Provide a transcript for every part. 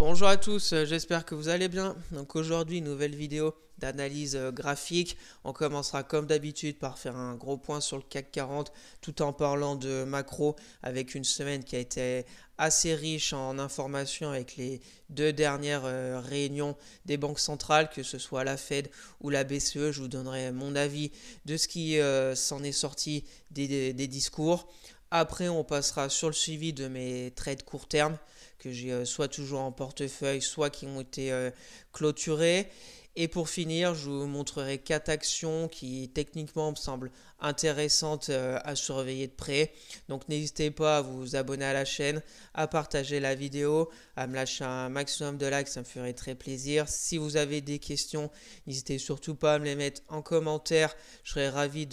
Bonjour à tous, euh, j'espère que vous allez bien. Donc aujourd'hui, nouvelle vidéo d'analyse euh, graphique. On commencera comme d'habitude par faire un gros point sur le CAC 40 tout en parlant de macro avec une semaine qui a été assez riche en informations avec les deux dernières euh, réunions des banques centrales, que ce soit la Fed ou la BCE. Je vous donnerai mon avis de ce qui s'en est sorti des discours. Après, on passera sur le suivi de mes trades court terme, que j'ai euh, soit toujours en portefeuille, soit qui ont été euh, clôturés Et pour finir, je vous montrerai quatre actions qui techniquement me semblent intéressantes euh, à surveiller de près. Donc n'hésitez pas à vous abonner à la chaîne, à partager la vidéo, à me lâcher un maximum de likes, ça me ferait très plaisir. Si vous avez des questions, n'hésitez surtout pas à me les mettre en commentaire, je serais ravi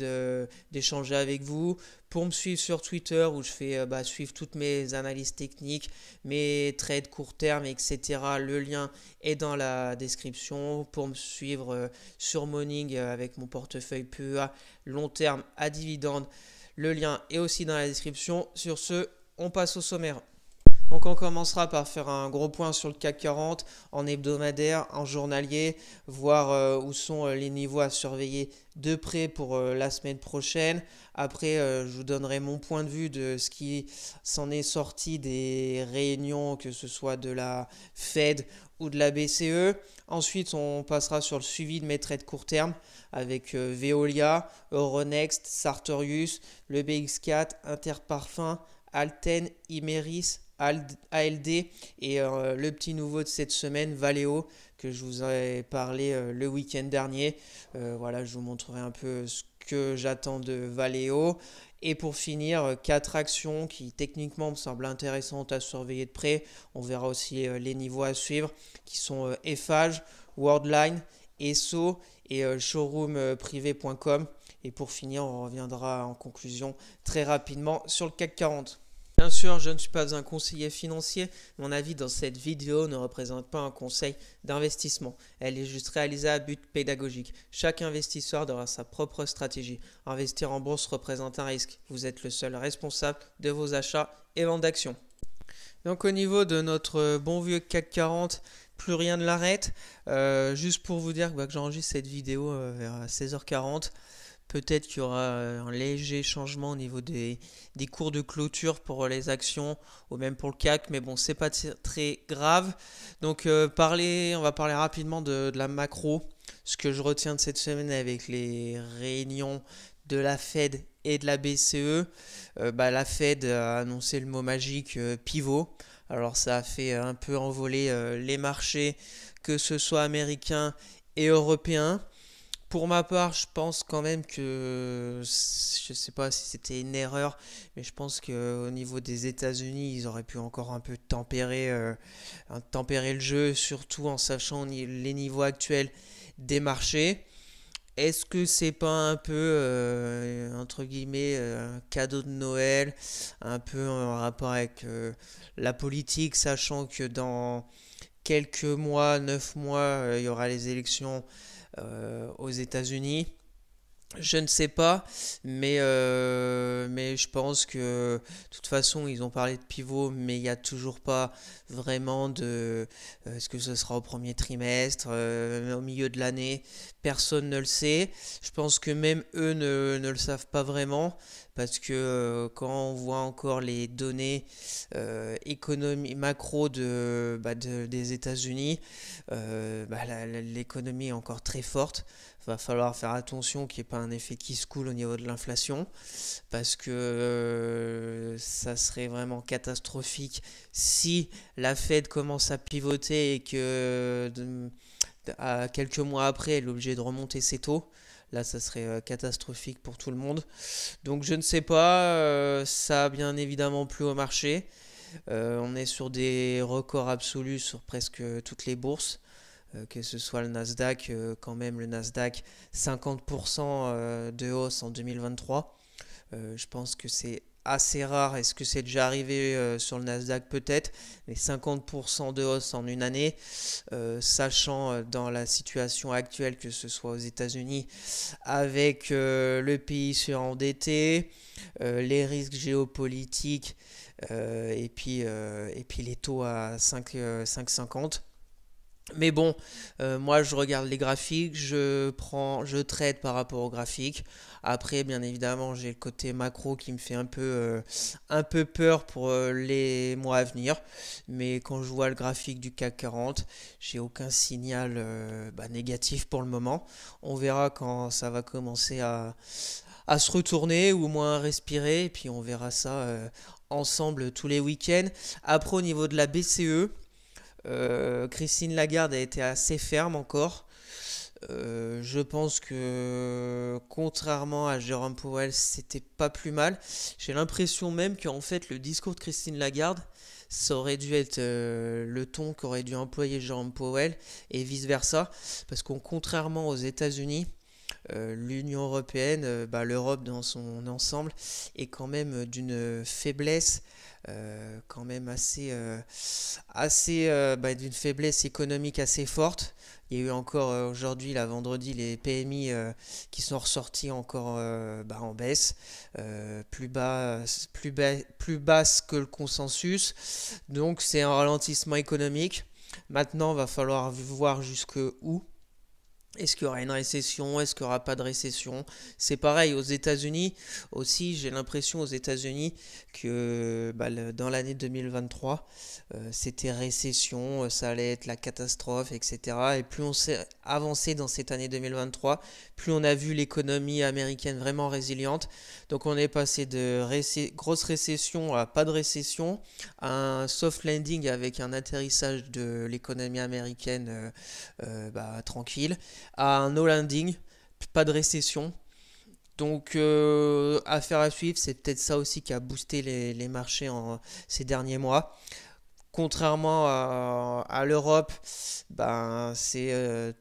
d'échanger avec vous pour me suivre sur Twitter où je fais euh, bah, suivre toutes mes analyses techniques, mes trades court terme, etc. Le lien est dans la description. Pour me suivre euh, sur Morning euh, avec mon portefeuille PEA long terme à dividende, le lien est aussi dans la description. Sur ce, on passe au sommaire. Donc on commencera par faire un gros point sur le CAC 40 en hebdomadaire, en journalier, voir euh, où sont euh, les niveaux à surveiller de près pour euh, la semaine prochaine. Après, je vous donnerai mon point de vue de ce qui s'en est sorti des réunions, que ce soit de la Fed ou de la BCE. Ensuite, on passera sur le suivi de mes trades court terme avec Veolia, Euronext, Sartorius, le BX4, Interparfum, Alten, Imeris, ALD et euh, le petit nouveau de cette semaine, Valeo, que je vous ai parlé euh, le week-end dernier. Euh, voilà, je vous montrerai un peu ce que j'attends de Valeo. Et pour finir, quatre actions qui techniquement me semblent intéressantes à surveiller de près. On verra aussi les niveaux à suivre qui sont Eiffage, Worldline, ESSO et showroomprivé.com. Et pour finir, on reviendra en conclusion très rapidement sur le CAC 40. Bien sûr, je ne suis pas un conseiller financier. Mon avis dans cette vidéo ne représente pas un conseil d'investissement. Elle est juste réalisée à but pédagogique. Chaque investisseur devra sa propre stratégie. Investir en bourse représente un risque. Vous êtes le seul responsable de vos achats et ventes d'actions. Donc au niveau de notre bon vieux CAC 40, plus rien ne l'arrête. Euh, juste pour vous dire que j'enregistre cette vidéo euh, vers 16h40. Peut-être qu'il y aura euh, un léger changement au niveau des, cours de clôture pour euh, les actions ou même pour le CAC, mais bon, c'est pas très grave. Donc, euh, parler, on va parler rapidement de, la macro. Ce que je retiens de cette semaine avec les réunions de la Fed et de la BCE, bah, la Fed a annoncé le mot magique pivot. Alors, ça a fait un peu envoler les marchés, que ce soit américains et européens. Pour ma part, je pense quand même que je ne sais pas si c'était une erreur, mais je pense que au niveau des États-Unis, ils auraient pu encore un peu tempérer, euh, tempérer le jeu, surtout en sachant les niveaux actuels des marchés. Est-ce que c'est pas un peu euh, entre guillemets euh, un cadeau de Noël, un peu en rapport avec la politique, sachant que dans quelques mois, neuf mois, il y aura les élections euh, aux États-Unis. Je ne sais pas, mais, euh, mais je pense que de toute façon, ils ont parlé de pivot, mais il n'y a toujours pas vraiment de... Euh, est-ce que ce sera au premier trimestre, euh, au milieu de l'année Personne ne le sait. Je pense que même eux ne, le savent pas vraiment, parce que quand on voit encore les données économie, macro de, bah, des États-Unis, bah, l'économie est encore très forte va falloir faire attention qu'il n'y ait pas un effet qui se coule au niveau de l'inflation, parce que euh, ça serait vraiment catastrophique si la Fed commence à pivoter et que quelques mois après, elle est obligée de remonter ses taux. Là, ça serait euh, catastrophique pour tout le monde. Donc, je ne sais pas. Euh, ça a bien évidemment plu au marché. on est sur des records absolus sur presque toutes les bourses. Euh, que ce soit le Nasdaq, euh, quand même le Nasdaq 50% euh, de hausse en 2023. je pense que c'est assez rare. Est-ce que c'est déjà arrivé sur le Nasdaq Peut-être. Mais 50% de hausse en une année, sachant dans la situation actuelle que ce soit aux États-Unis avec le pays surendetté, endetté, les risques géopolitiques et, puis, et puis les taux à 5,50. Mais bon, euh, moi je regarde les graphiques, je prends, traite par rapport aux graphiques. Après, bien évidemment, j'ai le côté macro qui me fait un peu, euh, peur pour euh, les mois à venir. Mais quand je vois le graphique du CAC 40, j'ai aucun signal bah, négatif pour le moment. On verra quand ça va commencer à, à se retourner ou au moins à respirer. Et puis on verra ça ensemble tous les week-ends. Après, au niveau de la BCE. Euh, Christine Lagarde a été assez ferme encore. Euh, je pense que contrairement à Jérôme Powell, c'était pas plus mal. J'ai l'impression même qu'en fait le discours de Christine Lagarde, ça aurait dû être euh, le ton qu'aurait dû employer Jérôme Powell et vice-versa. Parce qu'on contrairement aux États-Unis, l'Union européenne, bah, l'Europe dans son ensemble, est quand même d'une faiblesse euh, quand même assez, euh, assez euh, bah, d'une faiblesse économique assez forte. Il y a eu encore aujourd'hui, la vendredi, les PMI qui sont ressortis encore bah, en baisse, plus, bas, plus, plus basse que le consensus. Donc c'est un ralentissement économique. Maintenant, va falloir voir jusque où. Est-ce qu'il y aura une récession Est-ce qu'il n'y aura pas de récession C'est pareil aux États-Unis aussi. J'ai l'impression aux États-Unis que bah, dans l'année 2023, euh, c'était récession, euh, ça allait être la catastrophe, etc. Et plus on s'est avancé dans cette année 2023, plus on a vu l'économie américaine vraiment résiliente. Donc on est passé de grosse récession à pas de récession, à un soft landing avec un atterrissage de l'économie américaine euh, bah, tranquille à un no-landing, pas de récession. Donc, affaire euh, à suivre, c'est peut-être ça aussi qui a boosté les, marchés en, ces derniers mois. Contrairement à, l'Europe, ben, c'est euh,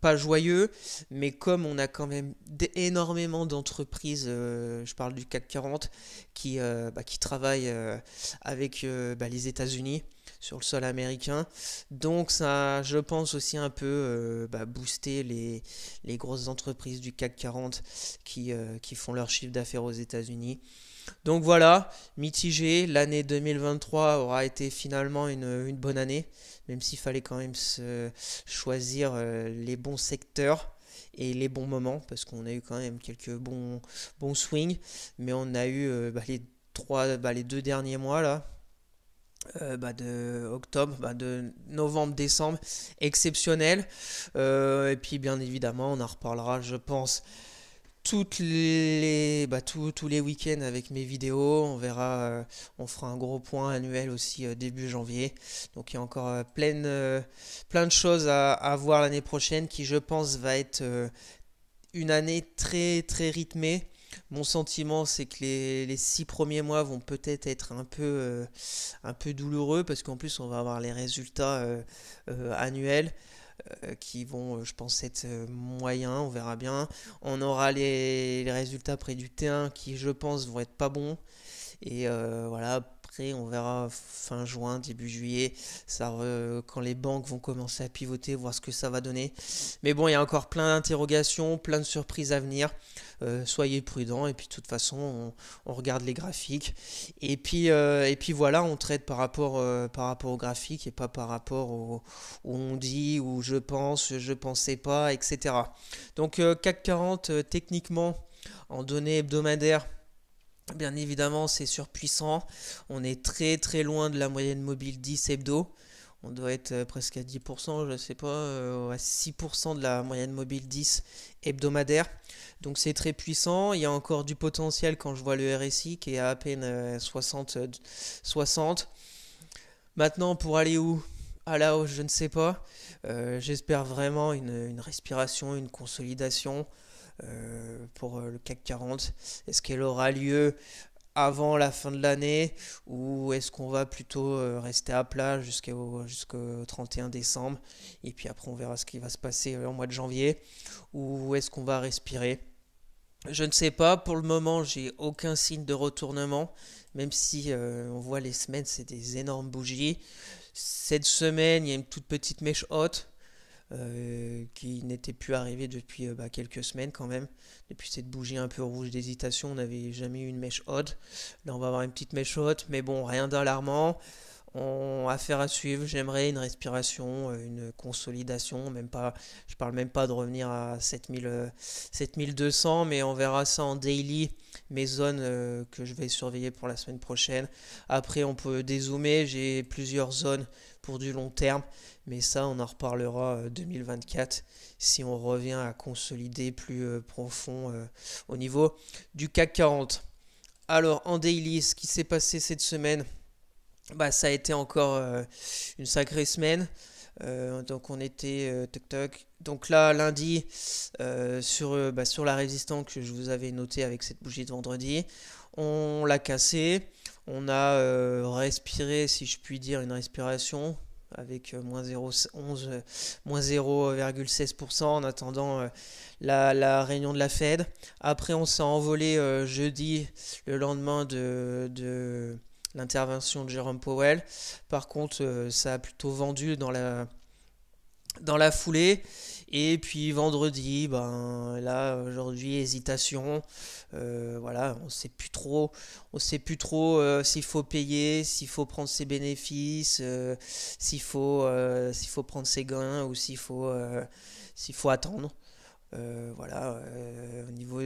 pas joyeux, mais comme on a quand même énormément d'entreprises, euh, je parle du CAC 40, qui, bah, qui travaillent avec bah, les États-Unis, sur le sol américain. Donc ça, je pense aussi un peu euh, bah, booster les, les, grosses entreprises du CAC 40 qui, euh, qui font leur chiffre d'affaires aux États-Unis. Donc voilà, mitigé, l'année 2023 aura été finalement une, une bonne année, même s'il fallait quand même se choisir euh, les bons secteurs et les bons moments, parce qu'on a eu quand même quelques bons, bons swings, mais on a eu bah, les, trois, bah, les deux derniers mois là, euh, bah, de octobre, bah, de novembre, décembre, exceptionnel. Euh, et puis bien évidemment, on en reparlera, je pense, toutes les, bah, tous les week-ends avec mes vidéos. On verra, euh, on fera un gros point annuel aussi début janvier. Donc il y a encore plein, plein de choses à, à voir l'année prochaine qui, je pense, va être une année très très rythmée mon sentiment, c'est que les, six premiers mois vont peut-être être un peu, euh, un peu douloureux parce qu'en plus, on va avoir les résultats euh, euh, annuels qui vont, je pense, être moyens. On verra bien. On aura les, les résultats près du T1 qui, je pense, vont être pas bons. Et voilà, on verra fin juin, début juillet, ça, quand les banques vont commencer à pivoter, voir ce que ça va donner. Mais bon, il y a encore plein d'interrogations, plein de surprises à venir. Euh, soyez prudents et puis de toute façon, on, regarde les graphiques. Et puis, euh, et puis voilà, on traite par rapport, euh, par rapport aux graphiques et pas par rapport au, où on dit, où je pense, je pensais pas, etc. Donc CAC 40, techniquement, en données hebdomadaires, Bien évidemment, c'est surpuissant. On est très très loin de la moyenne mobile 10 hebdo. On doit être euh, presque à 10%, je ne sais pas, euh, à 6% de la moyenne mobile 10 hebdomadaire. Donc c'est très puissant. Il y a encore du potentiel quand je vois le RSI qui est à peine 60. Euh, 60. Maintenant, pour aller où à la hausse, je ne sais pas. J'espère vraiment une, une, respiration, une consolidation. Euh, pour euh, le CAC 40 Est-ce qu'elle aura lieu avant la fin de l'année ou est-ce qu'on va plutôt euh, rester à plat jusqu'au jusqu'au 31 décembre et puis après on verra ce qui va se passer en mois de janvier ou est-ce qu'on va respirer je ne sais pas, pour le moment j'ai aucun signe de retournement, même si on voit les semaines c'est des énormes bougies. Cette semaine il y a une toute petite mèche haute, euh, qui n'était plus arrivé depuis euh, bah, quelques semaines quand même. Depuis cette bougie un peu rouge d'hésitation, on n'avait jamais eu une mèche haute. Là, on va avoir une petite mèche haute, mais bon, rien d'alarmant. On, affaire à suivre, j'aimerais une respiration, euh, une consolidation, même pas, je parle même pas de revenir à 7000, 7200, mais on verra ça en daily, mes zones que je vais surveiller pour la semaine prochaine. Après, on peut dézoomer, j'ai plusieurs zones du long terme. Mais ça, on en reparlera 2024 euh, si on revient à consolider plus euh, profond euh, au niveau du CAC 40. Alors, en daily, ce qui s'est passé cette semaine, bah, ça a été encore une sacrée semaine. donc on était toc toc. Donc là lundi sur, bah, sur la résistance que je vous avais noté avec cette bougie de vendredi, on l'a cassé on a euh, respiré, si je puis dire, une respiration avec euh, moins 0,16% euh, en attendant la, réunion de la Fed. Après, on s'est envolé jeudi, le lendemain de, l'intervention de Jérôme Powell. Par contre, ça a plutôt vendu dans la foulée. Et puis vendredi, ben là aujourd'hui hésitation. Euh, voilà, on sait plus trop, on sait plus trop euh, s'il faut payer, s'il faut prendre ses bénéfices, euh, s'il faut, s'il faut prendre ses gains ou s'il faut, s'il faut attendre. Euh, voilà, euh, au niveau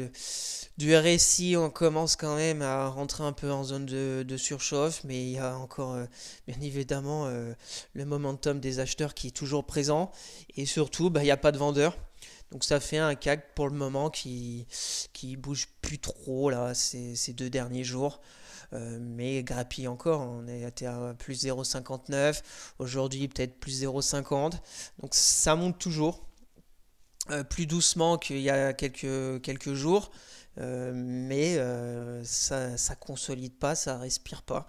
du RSI, on commence quand même à rentrer un peu en zone de, surchauffe, mais il y a encore, euh, bien évidemment, le momentum des acheteurs qui est toujours présent, et surtout, bah, il n'y a pas de vendeurs. Donc ça fait un CAC pour le moment qui, qui bouge plus trop là, ces, deux derniers jours. mais grappille encore. On est à plus 0,59. Aujourd'hui, peut-être plus 0,50. Donc ça monte toujours. Euh, plus doucement qu'il y a quelques, quelques jours, euh, mais euh, ça, ne consolide pas, ça respire pas.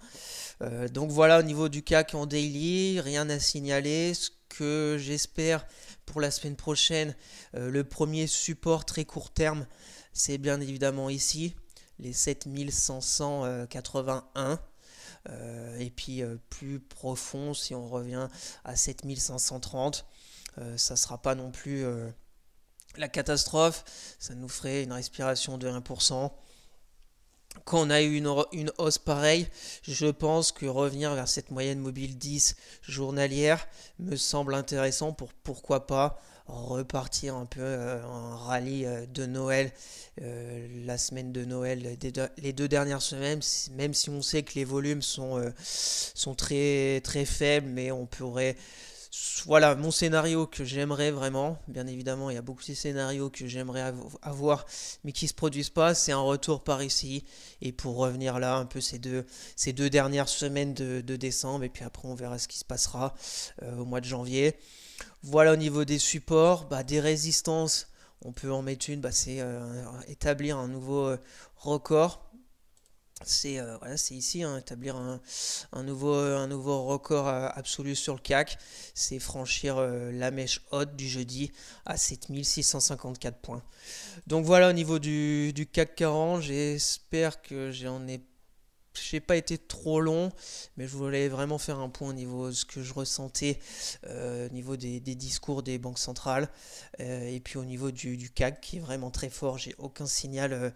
donc voilà, au niveau du CAC en daily, rien à signaler. Ce que j'espère pour la semaine prochaine, le premier support très court terme, c'est bien évidemment ici, les 7581. et puis plus profond, si on revient à 7530, ça sera pas non plus la catastrophe, ça nous ferait une respiration de 1%. Quand on a eu une, hausse pareille, je pense que revenir vers cette moyenne mobile 10 journalière me semble intéressant pour pourquoi pas repartir un peu euh, en rallye euh, de Noël, euh, la semaine de Noël, les deux dernières semaines, même si on sait que les volumes sont, sont très, très faibles, mais on pourrait voilà mon scénario que j'aimerais vraiment. Bien évidemment, il y a beaucoup de scénarios que j'aimerais avoir, mais qui se produisent pas. C'est un retour par ici. Et pour revenir là, un peu ces deux, ces deux dernières semaines de, décembre. Et puis après, on verra ce qui se passera euh, au mois de janvier. Voilà au niveau des supports, bah, des résistances. On peut en mettre une, bah, c'est euh, établir un nouveau euh, record euh, c'est ici, hein, établir un, nouveau, record euh, absolu sur le CAC, c'est franchir euh, la mèche haute du jeudi à 7654 points. Donc voilà au niveau du, du CAC 40, j'espère que j'en ai j'ai pas été trop long, mais je voulais vraiment faire un point au niveau de ce que je ressentais, euh, au niveau des, discours des banques centrales, euh, et puis au niveau du, CAC qui est vraiment très fort. J'ai aucun signal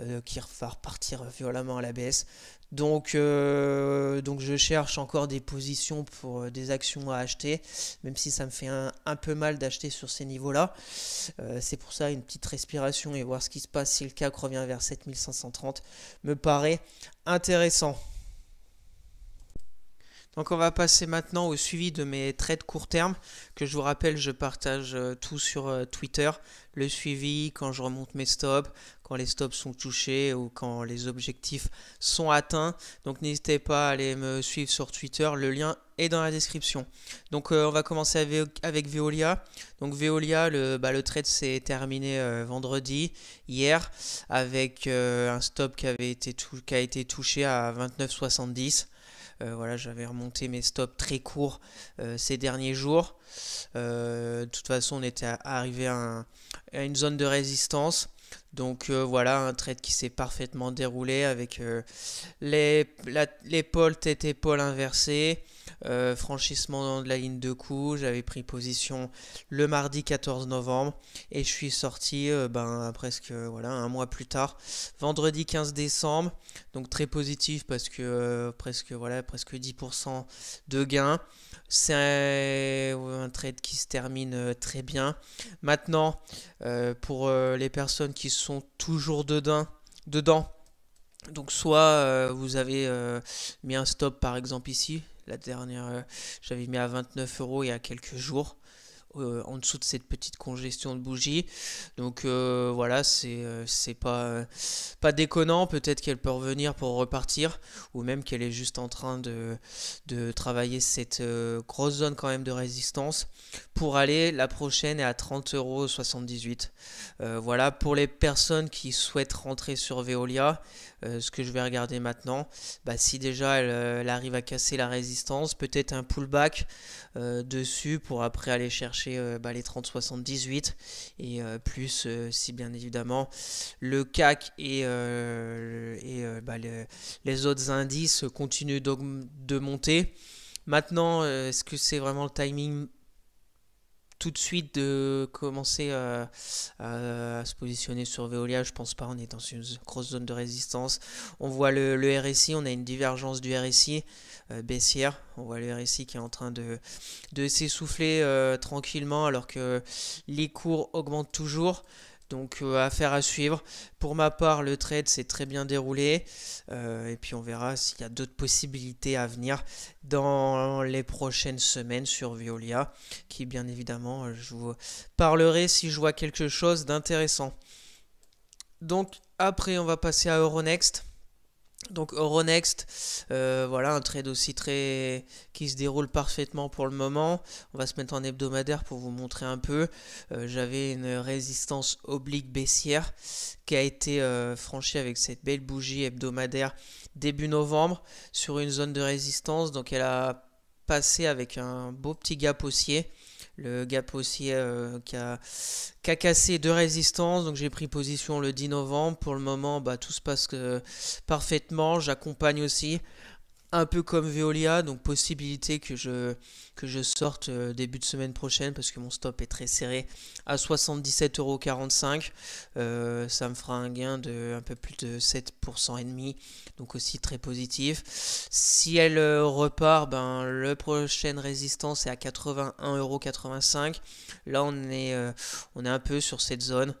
euh, qui va repartir violemment à la baisse. Donc, euh, donc je cherche encore des positions pour euh, des actions à acheter, même si ça me fait un, peu mal d'acheter sur ces niveaux-là. Euh, c'est pour ça une petite respiration et voir ce qui se passe si le CAC revient vers 7530 me paraît intéressant. Donc on va passer maintenant au suivi de mes trades court terme, que je vous rappelle, je partage euh, tout sur euh, Twitter, le suivi quand je remonte mes stops, quand les stops sont touchés ou quand les objectifs sont atteints. Donc n'hésitez pas à aller me suivre sur Twitter, le lien est dans la description. Donc euh, on va commencer avec, Veolia. Donc Veolia, le, bah, trade s'est terminé vendredi, hier, avec un stop qui, avait qui a été touché à 29,70. Euh, voilà, j'avais remonté mes stops très courts euh, ces derniers jours. Euh, de toute façon, on était arrivé à, une zone de résistance. Donc voilà, un trade qui s'est parfaitement déroulé avec l'épaule, tête-épaule inversée, euh, franchissement de la ligne de coup, j'avais pris position le mardi 14 novembre et je suis sorti euh, ben, presque voilà, un mois plus tard, vendredi 15 décembre. Donc très positif parce que euh, presque, voilà, presque 10% de gain. C'est un, un, trade qui se termine très bien. Maintenant, pour les personnes qui sont toujours dedans, dedans donc soit vous avez mis un stop par exemple ici, la dernière, euh, j'avais mis à 29 euros il y a quelques jours. Euh, en dessous de cette petite congestion de bougies. Donc euh, voilà, c'est euh, pas, pas déconnant. Peut-être qu'elle peut revenir pour repartir, ou même qu'elle est juste en train de, travailler cette grosse zone quand même de résistance pour aller. La prochaine est à 30,78€. voilà, pour les personnes qui souhaitent rentrer sur Veolia, ce que je vais regarder maintenant, bah, si déjà elle, arrive à casser la résistance, peut-être un pullback dessus pour après aller chercher euh, bah, les les 30,78 et euh, plus euh, si bien évidemment le CAC et, et bah, les autres indices continuent de monter. Maintenant, est-ce que c'est vraiment le timing tout de suite de commencer euh, euh, à, se positionner sur Veolia, je pense pas, on est dans une grosse zone de résistance. On voit le, RSI, on a une divergence du RSI euh, baissière, on voit le RSI qui est en train de, de s'essouffler tranquillement alors que les cours augmentent toujours. Donc euh, affaire à suivre. Pour ma part, le trade s'est très bien déroulé. Euh, et puis on verra s'il y a d'autres possibilités à venir dans les prochaines semaines sur Violia. Qui bien évidemment, euh, je vous parlerai si je vois quelque chose d'intéressant. Donc après, on va passer à Euronext. Donc Euronext, euh, voilà un trade aussi très qui se déroule parfaitement pour le moment. On va se mettre en hebdomadaire pour vous montrer un peu. Euh, j'avais une résistance oblique baissière qui a été euh, franchie avec cette belle bougie hebdomadaire début novembre sur une zone de résistance. Donc elle a passé avec un beau petit gap haussier. Le gap aussi euh, qui, a, cassé deux résistances. Donc j'ai pris position le 10 novembre. Pour le moment, bah, tout se passe euh, parfaitement. J'accompagne aussi un peu comme Veolia, donc possibilité que je, que je sorte euh, début de semaine prochaine parce que mon stop est très serré à 77,45€. Euh, ça me fera un gain de un peu plus de 7% et demi, donc aussi très positif. Si elle euh, repart, ben le prochaine résistance est à 81,85€. Là on est euh, on est un peu sur cette zone.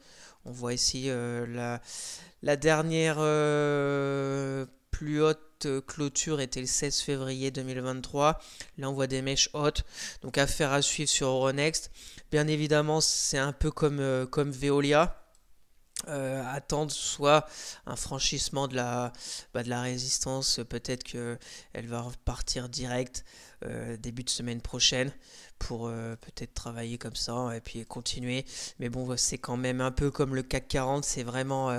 On voit ici la, la dernière plus haute euh, clôture était le 16 février 2023. Là, on voit des mèches hautes. Donc, affaire à suivre sur Euronext. Bien évidemment, c'est un peu comme, euh, comme Veolia. Euh, attendre soit un franchissement de la, bah, de la résistance, peut-être qu'elle va repartir direct début de semaine prochaine pour peut-être travailler comme ça et puis continuer. Mais bon, c'est quand même un peu comme le CAC 40, c'est vraiment,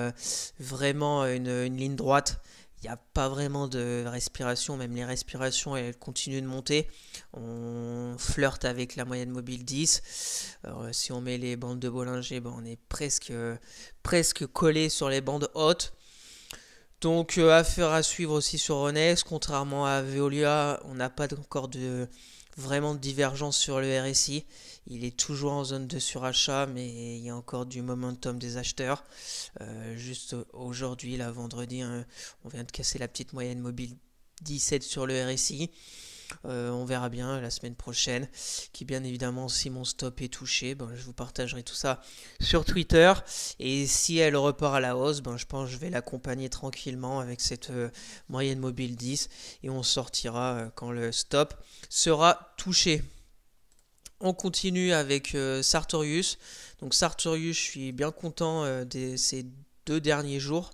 vraiment une, ligne droite il n'y a pas vraiment de respiration, même les respirations, elles continuent de monter. On flirte avec la moyenne mobile 10. Euh, si on met les bandes de Bollinger, ben, on est presque, euh, presque collé sur les bandes hautes. Donc, euh, affaire à suivre aussi sur Ronex. Contrairement à Veolia, on n'a pas encore de, vraiment de divergence sur le RSI. Il est toujours en zone de surachat, mais il y a encore du momentum des acheteurs. Euh, juste aujourd'hui, là, vendredi, hein, on vient de casser la petite moyenne mobile 17 sur le RSI. Euh, on verra bien la semaine prochaine. Qui bien évidemment, si mon stop est touché, ben, je vous partagerai tout ça sur Twitter. Et si elle repart à la hausse, ben, je pense que je vais l'accompagner tranquillement avec cette euh, moyenne mobile 10. Et on sortira quand le stop sera touché. On continue avec euh, Sartorius. Donc Sartorius, je suis bien content euh, de ces deux derniers jours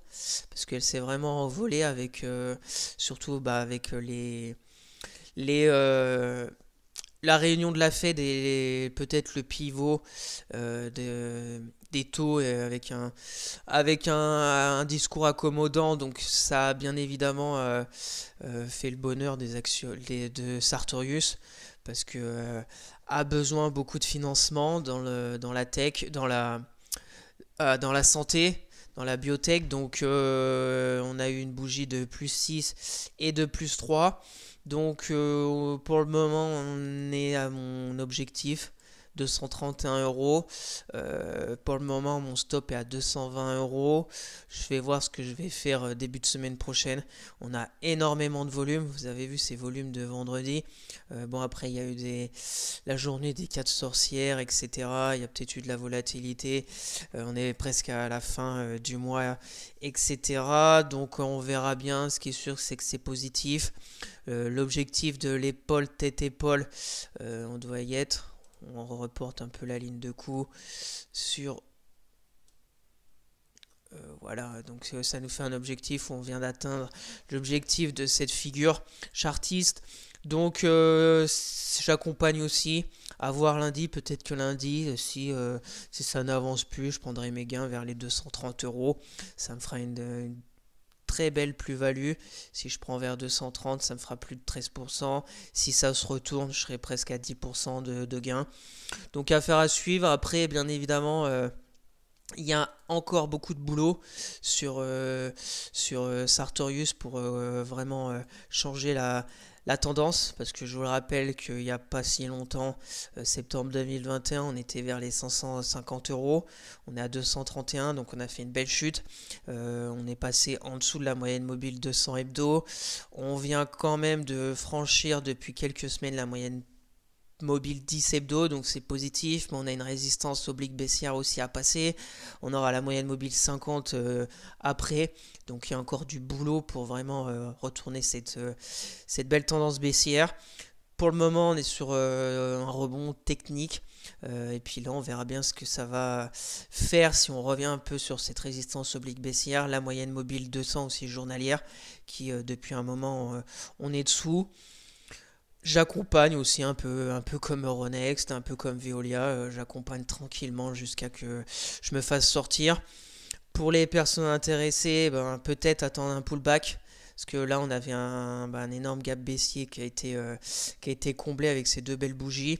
parce qu'elle s'est vraiment envolée avec euh, surtout bah, avec les les la réunion de la Fed et peut-être le pivot de, des taux avec un avec un, discours accommodant donc ça a bien évidemment fait le bonheur des actions de Sartorius parce que a besoin beaucoup de financement dans, le, dans la tech, dans la, euh, dans la santé, dans la biotech. Donc euh, on a eu une bougie de plus 6 et de plus 3. Donc euh, pour le moment on est à mon objectif. 231 euros. Euh, pour le moment, mon stop est à 220 euros. Je vais voir ce que je vais faire euh, début de semaine prochaine. On a énormément de volume. Vous avez vu ces volumes de vendredi. Euh, bon, après, il y a eu des... la journée des quatre sorcières, etc. Il y a peut-être eu de la volatilité. on est presque à la fin du mois, etc. Donc, on verra bien. Ce qui est sûr, c'est que c'est positif. L'objectif de l'épaule, tête-épaule, on doit y être on reporte un peu la ligne de coup sur euh, voilà, donc ça nous fait un objectif on vient d'atteindre l'objectif de cette figure chartiste. Donc euh, j'accompagne aussi à voir lundi, peut-être que lundi, euh, si, si ça n'avance plus, je prendrai mes gains vers les 230 euros. Ça me fera une très belle plus-value. Si je prends vers 230, ça me fera plus de 13%. Si ça se retourne, je serai presque à 10% de, gain. Donc affaire à suivre. Après, bien évidemment, euh, il y a encore beaucoup de boulot sur, euh, sur euh, Sartorius pour vraiment changer la la tendance, parce que je vous le rappelle qu'il n'y a pas si longtemps, euh, septembre 2021, on était vers les 550 euros, on est à 231, donc on a fait une belle chute, euh, on est passé en dessous de la moyenne mobile 200 hebdo, on vient quand même de franchir depuis quelques semaines la moyenne mobile 10 hebdo, donc c'est positif, mais on a une résistance oblique baissière aussi à passer. On aura la moyenne mobile 50 euh, après, donc il y a encore du boulot pour vraiment euh, retourner cette, euh, cette belle tendance baissière. Pour le moment, on est sur un rebond technique. et puis là, on verra bien ce que ça va faire si on revient un peu sur cette résistance oblique baissière. La moyenne mobile 200 aussi journalière, qui depuis un moment, on est dessous. J'accompagne aussi un peu, un peu comme Euronext, un peu comme Veolia. Euh, j'accompagne tranquillement jusqu'à que je me fasse sortir. Pour les personnes intéressées, ben, peut-être attendre un pullback parce que là on avait un, ben, énorme gap baissier qui a été, euh, qui a été comblé avec ces deux belles bougies.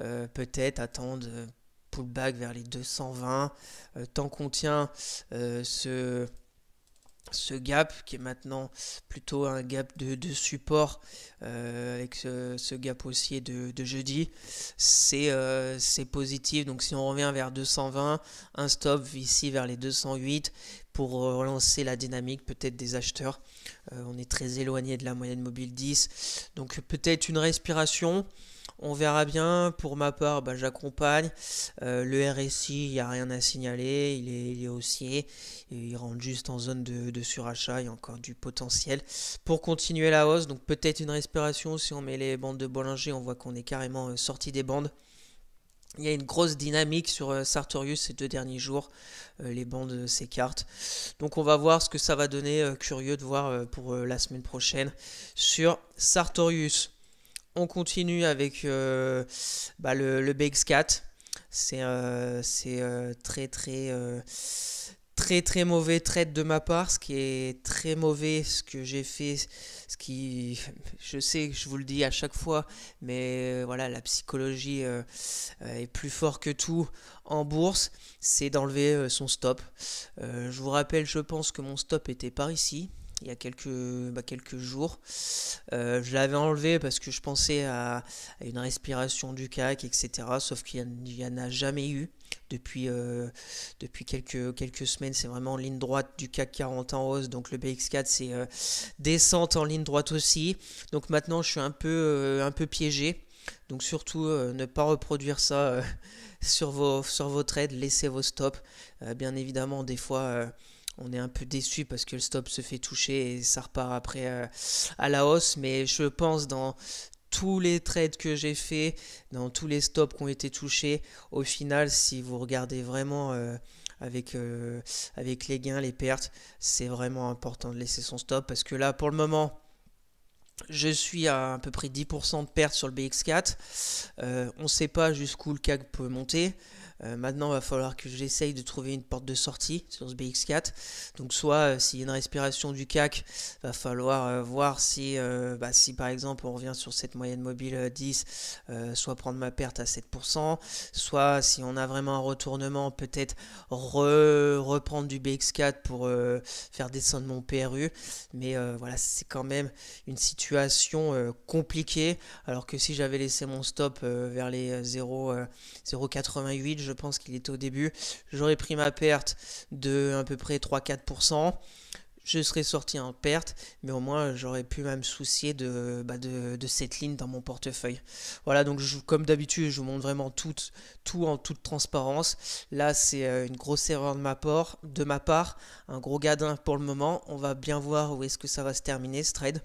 Euh, peut-être attendre pullback vers les 220. tant qu'on tient ce, ce gap qui est maintenant plutôt un gap de, support euh, avec ce, gap haussier de, jeudi euh, c'est positif donc si on revient vers 220 un stop ici vers les 208 pour euh, relancer la dynamique peut-être des acheteurs on est très éloigné de la moyenne mobile 10 donc peut-être une respiration on verra bien. Pour ma part, bah, j'accompagne. Euh, le RSI, il n'y a rien à signaler. Il est, haussier. il rentre juste en zone de, de, surachat. Il y a encore du potentiel pour continuer la hausse. Donc peut-être une respiration. Si on met les bandes de Bollinger, on voit qu'on est carrément euh, sorti des bandes. Il y a une grosse dynamique sur euh, Sartorius ces deux derniers jours. les bandes s'écartent. Donc on va voir ce que ça va donner. curieux de voir pour la semaine prochaine sur Sartorius. On continue avec euh, bah, le, le BX4. Euh, c'est euh, très très euh, très très mauvais trade de ma part, ce qui est très mauvais, ce que j'ai fait, ce qui, je sais, je vous le dis à chaque fois, mais voilà, la psychologie est plus fort que tout en bourse, c'est d'enlever son stop. je vous rappelle, je pense que mon stop était par ici, il y a quelques, bah, quelques jours. Euh, je l'avais enlevé parce que je pensais à, une respiration du CAC, etc. Sauf qu'il n'y en a jamais eu depuis, euh, depuis quelques, quelques semaines. C'est vraiment en ligne droite du CAC 40 en hausse. Donc le BX4, c'est euh, descente en ligne droite aussi. Donc maintenant, je suis un peu, un peu piégé. Donc surtout, ne pas reproduire ça sur, vos, sur vos trades, laissez vos stops. bien évidemment, des fois, on est un peu déçu parce que le stop se fait toucher et ça repart après euh, à, la hausse. Mais je pense dans tous les trades que j'ai fait, dans tous les stops qui ont été touchés, au final, si vous regardez vraiment euh, avec, euh, avec les gains, les pertes, c'est vraiment important de laisser son stop parce que là, pour le moment, je suis à à peu près 10% de perte sur le BX4. on ne sait pas jusqu'où le CAC peut monter. Euh, maintenant, il va falloir que j'essaye de trouver une porte de sortie sur ce BX4. Donc, soit euh, s'il y a une respiration du CAC, va falloir euh, voir si, bah, si par exemple on revient sur cette moyenne mobile 10, soit prendre ma perte à 7%, soit si on a vraiment un retournement, peut-être reprendre du BX4 pour faire descendre mon PRU. Mais voilà, c'est quand même une situation compliquée. Alors que si j'avais laissé mon stop vers les 0,88, je pense qu'il était au début, j'aurais pris ma perte de à peu près 3-4%. Je serais sorti en perte, mais au moins j'aurais pu même soucier bah, de, de, cette ligne dans mon portefeuille. Voilà, donc je, comme d'habitude, je vous montre vraiment tout, tout en toute transparence. Là, c'est euh, une grosse erreur de ma, de ma part, un gros gadin pour le moment. On va bien voir où est-ce que ça va se terminer ce trade.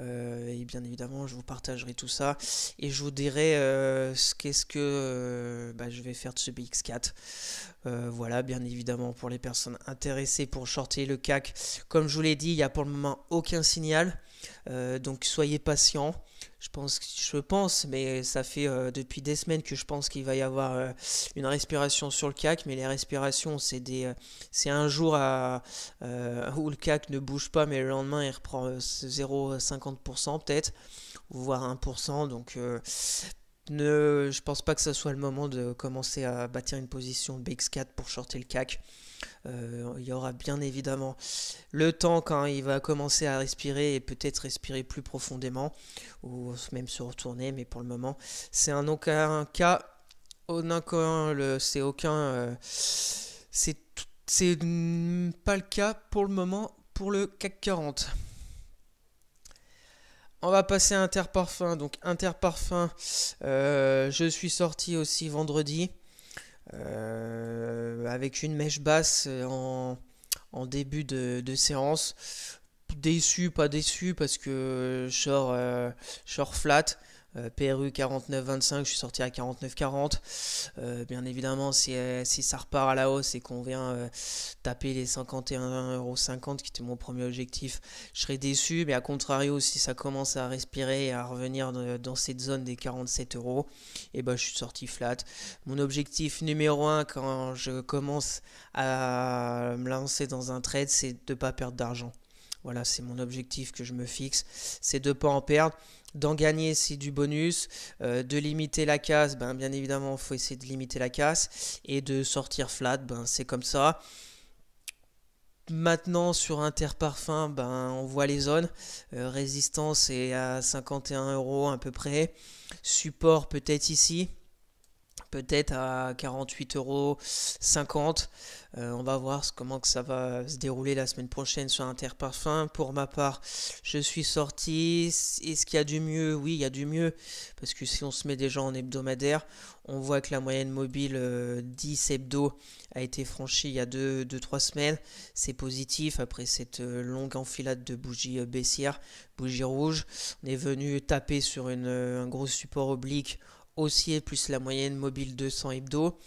Euh, et bien évidemment, je vous partagerai tout ça et je vous dirai euh, ce qu'est-ce que euh, bah, je vais faire de ce BX4. voilà, bien évidemment, pour les personnes intéressées pour shorter le CAC, comme je vous l'ai dit, il n'y a pour le moment aucun signal. donc soyez patients je pense, je pense, mais ça fait euh, depuis des semaines que je pense qu'il va y avoir euh, une respiration sur le CAC. Mais les respirations, c'est des, euh, c'est un jour où le CAC ne bouge pas, mais le lendemain, il reprend 0,50% peut-être, voire 1%. Donc, ne, je pense pas que ce soit le moment de commencer à bâtir une position BX4 pour shorter le CAC. Euh, il y aura bien évidemment le temps quand il va commencer à respirer et peut-être respirer plus profondément ou même se retourner, mais pour le moment, c'est un aucun cas, c'est aucun, euh, c'est, pas le cas pour le moment pour le CAC 40. On va passer à Interparfum. Donc Interparfum, euh, je suis sorti aussi vendredi. Euh, avec une mèche basse euh, en, en début de, séance. Déçu, pas déçu, parce que short euh, flat. Euh, PRU 49,25, je suis sorti à 49,40. Euh, bien évidemment, euh, si, ça repart à la hausse et qu'on vient taper les euros, qui était mon premier objectif, je serais déçu. Mais à contrario, si ça commence à respirer et à revenir dans cette zone des 47 euros, et eh ben je suis sorti flat. Mon objectif numéro 1 quand je commence à me lancer dans un trade, c'est de ne pas perdre d'argent. Voilà, c'est mon objectif que je me fixe, c'est de pas en perdre d'en gagner, c'est du bonus. Euh, de limiter la casse, ben, bien évidemment, il faut essayer de limiter la casse. Et de sortir flat, ben, c'est comme ça. Maintenant, sur Interparfum, ben, on voit les zones. Euh, résistance est à 51 euros à peu près. Support peut-être ici peut-être à 48 euros 50. Euh, on va voir comment que ça va se dérouler la semaine prochaine sur Interparfum. Pour ma part, je suis sorti. Est-ce qu'il y a du mieux Oui, il y a du mieux. Parce que si on se met déjà en hebdomadaire, on voit que la moyenne mobile 10 euh, hebdo a été franchie il y a 2-3 semaines. C'est positif après cette euh, longue enfilade de bougies baissières, bougies rouges. On est venu taper sur un gros support oblique haussier plus la moyenne mobile 200 hebdo.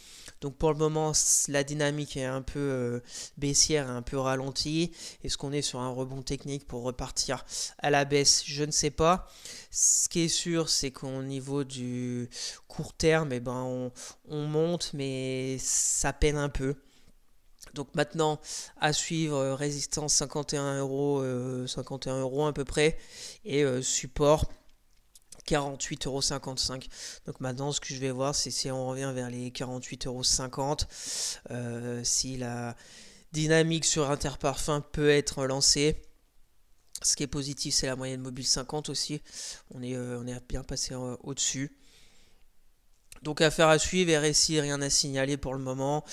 Donc pour le moment, la dynamique est un peu euh, baissière, un peu ralentie. Est-ce qu'on est sur un rebond technique pour repartir à la baisse Je ne sais pas. Ce qui est sûr, c'est qu'au niveau du court terme, et eh ben, on, monte, mais ça peine un peu. Donc maintenant, à suivre, euh, résistance 51 euros, 51 euh, euros à peu près, et support 48,55€. Donc maintenant, ce que je vais voir, c'est si on revient vers les 48,50€, euh, si la dynamique sur Interparfum peut être lancée. Ce qui est positif, c'est la moyenne mobile 50 aussi. On est, euh, on est bien passé euh, au-dessus. Donc affaire à suivre, RSI, rien à signaler pour le moment.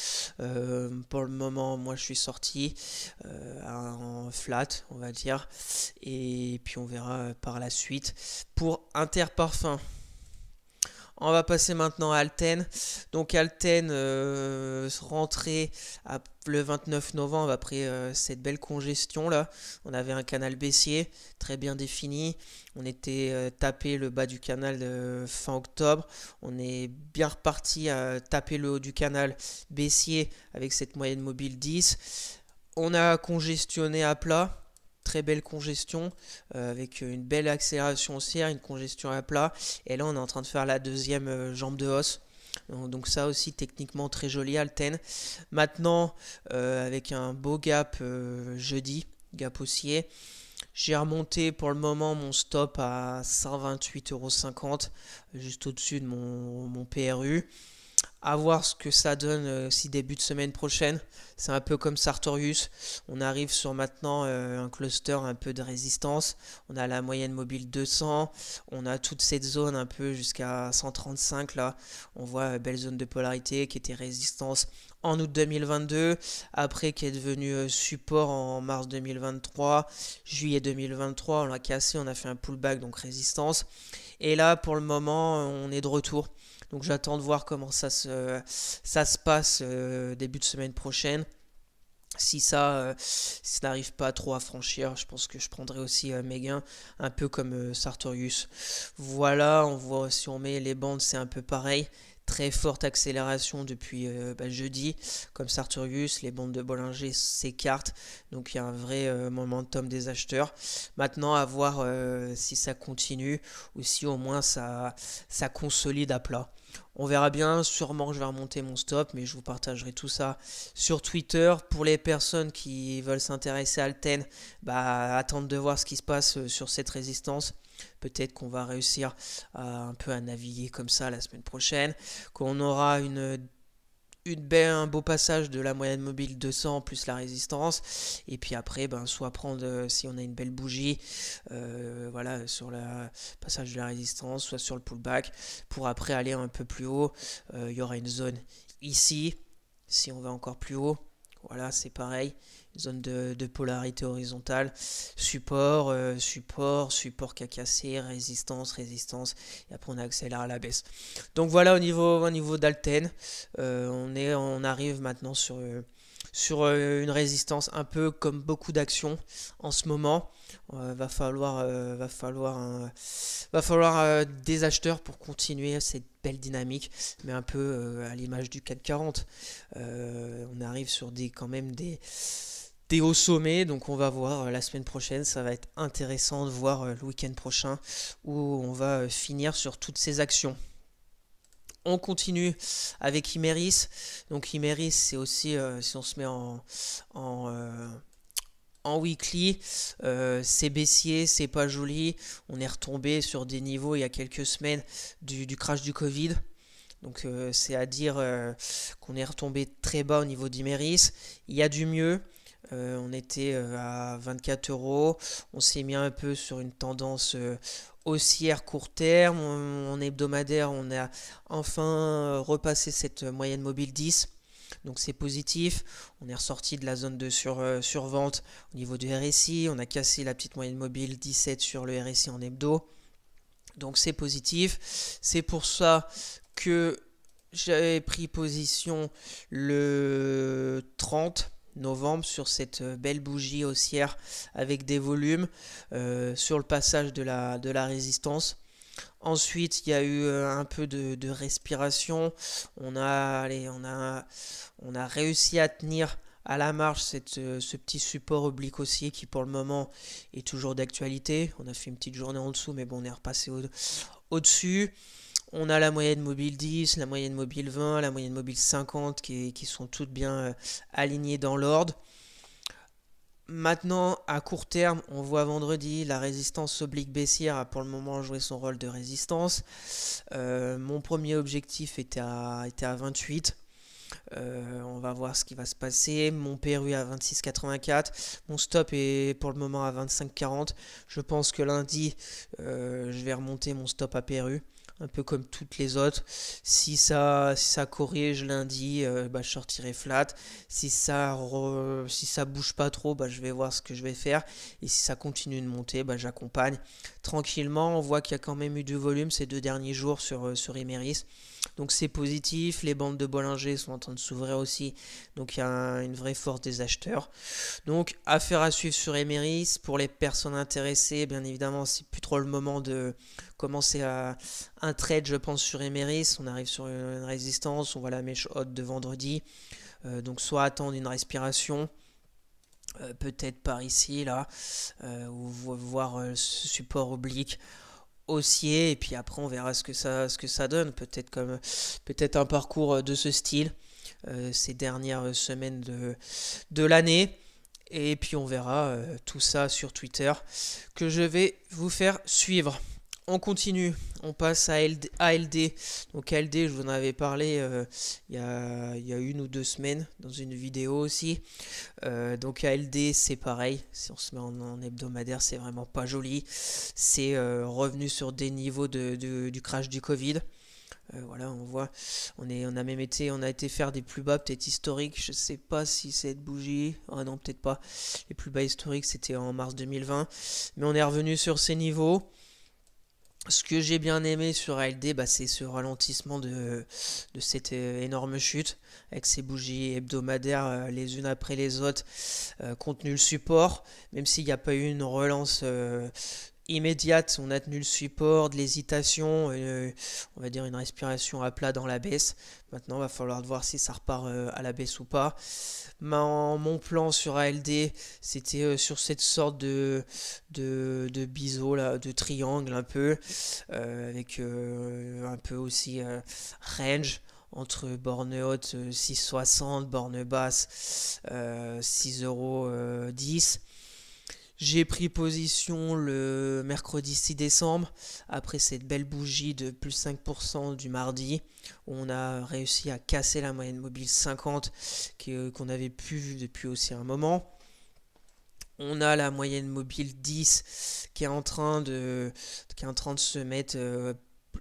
Euh, pour le moment, moi je suis sorti euh, en flat, on va dire. Et puis on verra par la suite pour Interparfum. On va passer maintenant à Alten. Donc Alten, euh, rentrait le 29 novembre après euh, cette belle congestion là. On avait un canal baissier très bien défini. On était euh, tapé le bas du canal fin octobre. On est bien reparti à taper le haut du canal baissier avec cette moyenne mobile 10. On a congestionné à plat belle congestion euh, avec une belle accélération haussière, une congestion à plat. Et là, on est en train de faire la deuxième euh, jambe de hausse. Donc ça aussi techniquement très joli Alten. Maintenant euh, avec un beau gap jeudi, gap haussier. J'ai remonté pour le moment mon stop à 50 juste au-dessus de mon, mon PRU à voir ce que ça donne aussi euh, si début de semaine prochaine. C'est un peu comme Sartorius. On arrive sur maintenant euh, un cluster un peu de résistance. On a la moyenne mobile 200. On a toute cette zone un peu jusqu'à 135 là. On voit euh, belle zone de polarité qui était résistance en août 2022. Après qui est devenu support en mars 2023. Juillet 2023, on l'a cassé. On a fait un pullback donc résistance. Et là pour le moment on est de retour. Donc j'attends de voir comment ça se, ça se passe euh, début de semaine prochaine. Euh, si ça, n'arrive pas trop à franchir, je pense que je prendrai aussi euh, gains un peu comme Sartorius. Voilà, on voit si on met les bandes, c'est un peu pareil très forte accélération depuis euh, bah, jeudi, comme Sartorius, les bandes de Bollinger s'écartent, donc il y a un vrai euh, momentum des acheteurs. Maintenant, à voir euh, si ça continue ou si au moins ça, ça consolide à plat. On verra bien, sûrement je vais remonter mon stop, mais je vous partagerai tout ça sur Twitter. Pour les personnes qui veulent s'intéresser à Alten, bah, attendre de voir ce qui se passe sur cette résistance. Peut-être qu'on va réussir un peu à naviguer comme ça la semaine prochaine, qu'on aura une une un beau passage de la moyenne mobile 200 plus la résistance et puis après ben soit prendre euh, si on a une belle bougie euh, voilà sur le passage de la résistance soit sur le pullback pour après aller un peu plus haut euh, il y aura une zone ici si on va encore plus haut voilà c'est pareil zone de, polarité horizontale, support, euh, support, support qui cassé, résistance, résistance, et après on accélère à la baisse. Donc voilà au niveau, au niveau d'Alten, euh, on, est, on arrive maintenant sur, sur euh, une résistance un peu comme beaucoup d'actions en ce moment. va falloir, va falloir, va falloir des acheteurs pour continuer cette belle dynamique, mais un peu à l'image du 440. on arrive sur des quand même des au sommet, donc on va voir euh, la semaine prochaine, ça va être intéressant de voir euh, le week-end prochain où on va euh, finir sur toutes ces actions. On continue avec Imeris. Donc Imeris, c'est aussi, si on se met en, en, weekly, c'est baissier, c'est pas joli. On est retombé sur des niveaux il y a quelques semaines du, du crash du Covid. Donc c'est à dire qu'on est retombé très bas au niveau d'Imeris. Il y a du mieux. Euh, on était euh, à 24 euros. On s'est mis un peu sur une tendance euh, haussière court terme. En, hebdomadaire, on a enfin repassé cette moyenne mobile 10. Donc c'est positif. On est ressorti de la zone de sur, survente au niveau du RSI. On a cassé la petite moyenne mobile 17 sur le RSI en hebdo. Donc c'est positif. C'est pour ça que j'avais pris position le 30 novembre sur cette euh, belle bougie haussière avec des volumes euh, sur le passage de la, de la résistance. Ensuite, il y a eu euh, un peu de, de respiration. On a, allez, on, a, on a réussi à tenir à la marge cette, ce petit support oblique haussier qui pour le moment est toujours d'actualité. On a fait une petite journée en dessous, mais bon, on est repassé au-dessus. au dessus on a la moyenne mobile 10, la moyenne mobile 20, la moyenne mobile 50 qui, sont toutes bien euh, alignées dans l'ordre. Maintenant, à court terme, on voit vendredi la résistance oblique baissière a pour le moment joué son rôle de résistance. Euh, mon premier objectif était à, à 28. Euh, on va voir ce qui va se passer. Mon PRU à 26,84. Mon stop est pour le moment à 25,40. Je pense que lundi, je vais remonter mon stop à PRU un peu comme toutes les autres. Si ça, ça corrige lundi, euh, bah, je sortirai flat. Si ça, ne si ça bouge pas trop, bah, je vais voir ce que je vais faire. Et si ça continue de monter, bah, j'accompagne tranquillement. On voit qu'il y a quand même eu du volume ces deux derniers jours sur, euh, sur Emeris. Donc c'est positif, les bandes de Bollinger sont en train de s'ouvrir aussi, donc il y a une vraie force des acheteurs. Donc affaire à suivre sur Emeris, pour les personnes intéressées, bien évidemment c'est plus trop le moment de commencer à un trade je pense sur Emeris, on arrive sur une résistance, on voit la mèche haute de vendredi, euh, donc soit attendre une respiration. Euh, peut-être par ici, là, euh, ou voir ce support oblique et puis après on verra ce que ça, ce que ça donne. Peut-être comme peut-être un parcours euh, de ce style euh, ces dernières semaines de, l'année. Et puis on verra euh, tout ça sur Twitter que je vais vous faire suivre on continue, on passe à ALD. Donc ALD, je vous en avais parlé euh, il, y a, une ou deux semaines dans une vidéo aussi. Euh, donc ALD, c'est pareil, si on se met en, hebdomadaire, c'est vraiment pas joli. C'est euh, revenu sur des niveaux du crash du Covid. voilà, on voit, on, est, on a même été, on a été faire des plus bas peut-être historiques, je sais pas si cette bougie, ah non peut-être pas, les plus bas historiques c'était en mars 2020, mais on est revenu sur ces niveaux, ce que j'ai bien aimé sur ALD, bah, c'est ce ralentissement de, cette euh, énorme chute, avec ces bougies hebdomadaires euh, les unes après les autres, euh, contenu le support, même s'il n'y a pas eu une relance euh, immédiate, on a tenu le support, de l'hésitation, euh, on va dire une respiration à plat dans la baisse. Maintenant, va falloir voir si ça repart euh, à la baisse ou pas. Ma, mon plan sur ALD, c'était euh, sur cette sorte de, de, biseau, là, de triangle un peu, avec un peu aussi range entre borne haute 6,60, borne basse 6,10 euros. J'ai pris position le mercredi 6 décembre, après cette belle bougie de plus 5% du mardi, on a réussi à casser la moyenne mobile 50 euh, qu'on avait pu vu depuis aussi un moment. On a la moyenne mobile 10 qui est en train de, qui est en train de se mettre euh,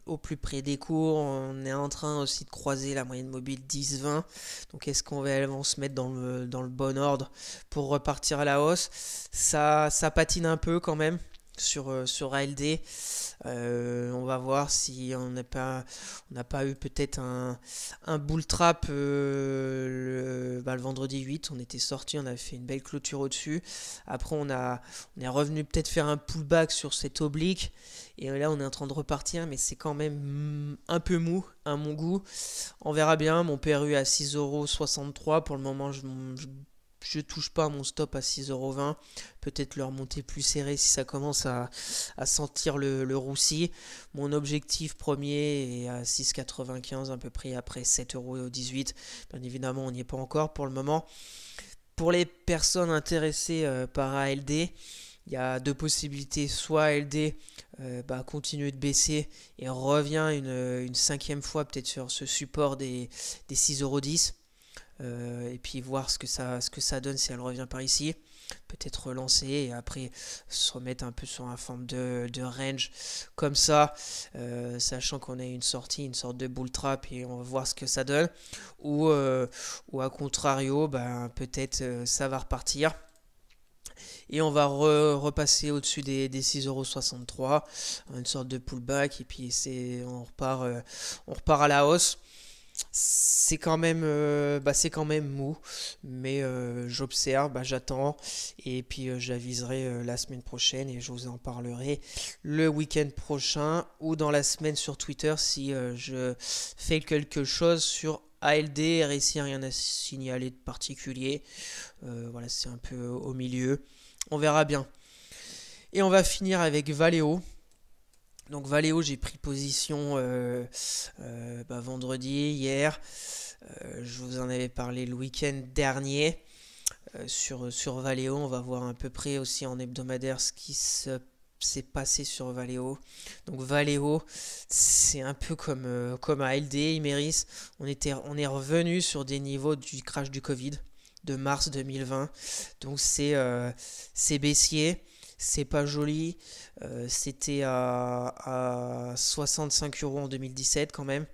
au plus près des cours. On est en train aussi de croiser la moyenne mobile 10-20. Donc est-ce qu'on va, se mettre dans le, dans le bon ordre pour repartir à la hausse ça, ça patine un peu quand même sur, euh, sur ALD. Euh, on va voir si on n'a pas, pas eu peut-être un, un bull trap euh, bah, le, vendredi 8. On était sorti, on a fait une belle clôture au-dessus. Après, on, a, on est revenu peut-être faire un pullback sur cet oblique. Et là, on est en train de repartir, mais c'est quand même mm, un peu mou à mon goût. On verra bien. Mon PRU à 6,63€. Pour le moment, je je touche pas mon stop à 6,20€. Peut-être leur monter plus serré si ça commence à, sentir le, roussi. Mon objectif premier est à 6,95 à peu près après 7,18€. Bien évidemment, on n'y est pas encore pour le moment. Pour les personnes intéressées euh, par ALD, il y a deux possibilités. Soit ALD euh, bah, continue de baisser et revient une, cinquième fois peut-être sur ce support des, des 6,10€. Euh, et puis voir ce que, ça, ce que ça donne si elle revient par ici peut-être relancer et après se remettre un peu sur la forme de, range comme ça, euh, sachant qu'on a une sortie, une sorte de bull trap et on va voir ce que ça donne. Ou, euh, ou à contrario, ben, peut-être ça va repartir. Et on va repasser au-dessus des, des 6,63€, une sorte de pullback, et puis on repart, on repart à la hausse c'est quand même euh, bah, c'est quand même mou mais euh, j'observe bah, j'attends et puis euh, j'aviserai la semaine prochaine et je vous en parlerai le week-end prochain ou dans la semaine sur Twitter si je fais quelque chose sur ALD RSI rien à signaler de particulier voilà c'est un peu au milieu on verra bien et on va finir avec Valeo donc Valeo, j'ai pris position euh, euh, bah, vendredi, hier. Euh, je vous en avais parlé le week-end dernier. sur, sur Valeo, on va voir à peu près aussi en hebdomadaire ce qui s'est passé sur Valeo. Donc Valeo, c'est un peu comme, comme à LD, Imeris. On, était, on est revenu sur des niveaux du crash du Covid de mars 2020. Donc c'est baissier c'est pas joli. Euh, c'était à, 65 euros en 2017 quand même.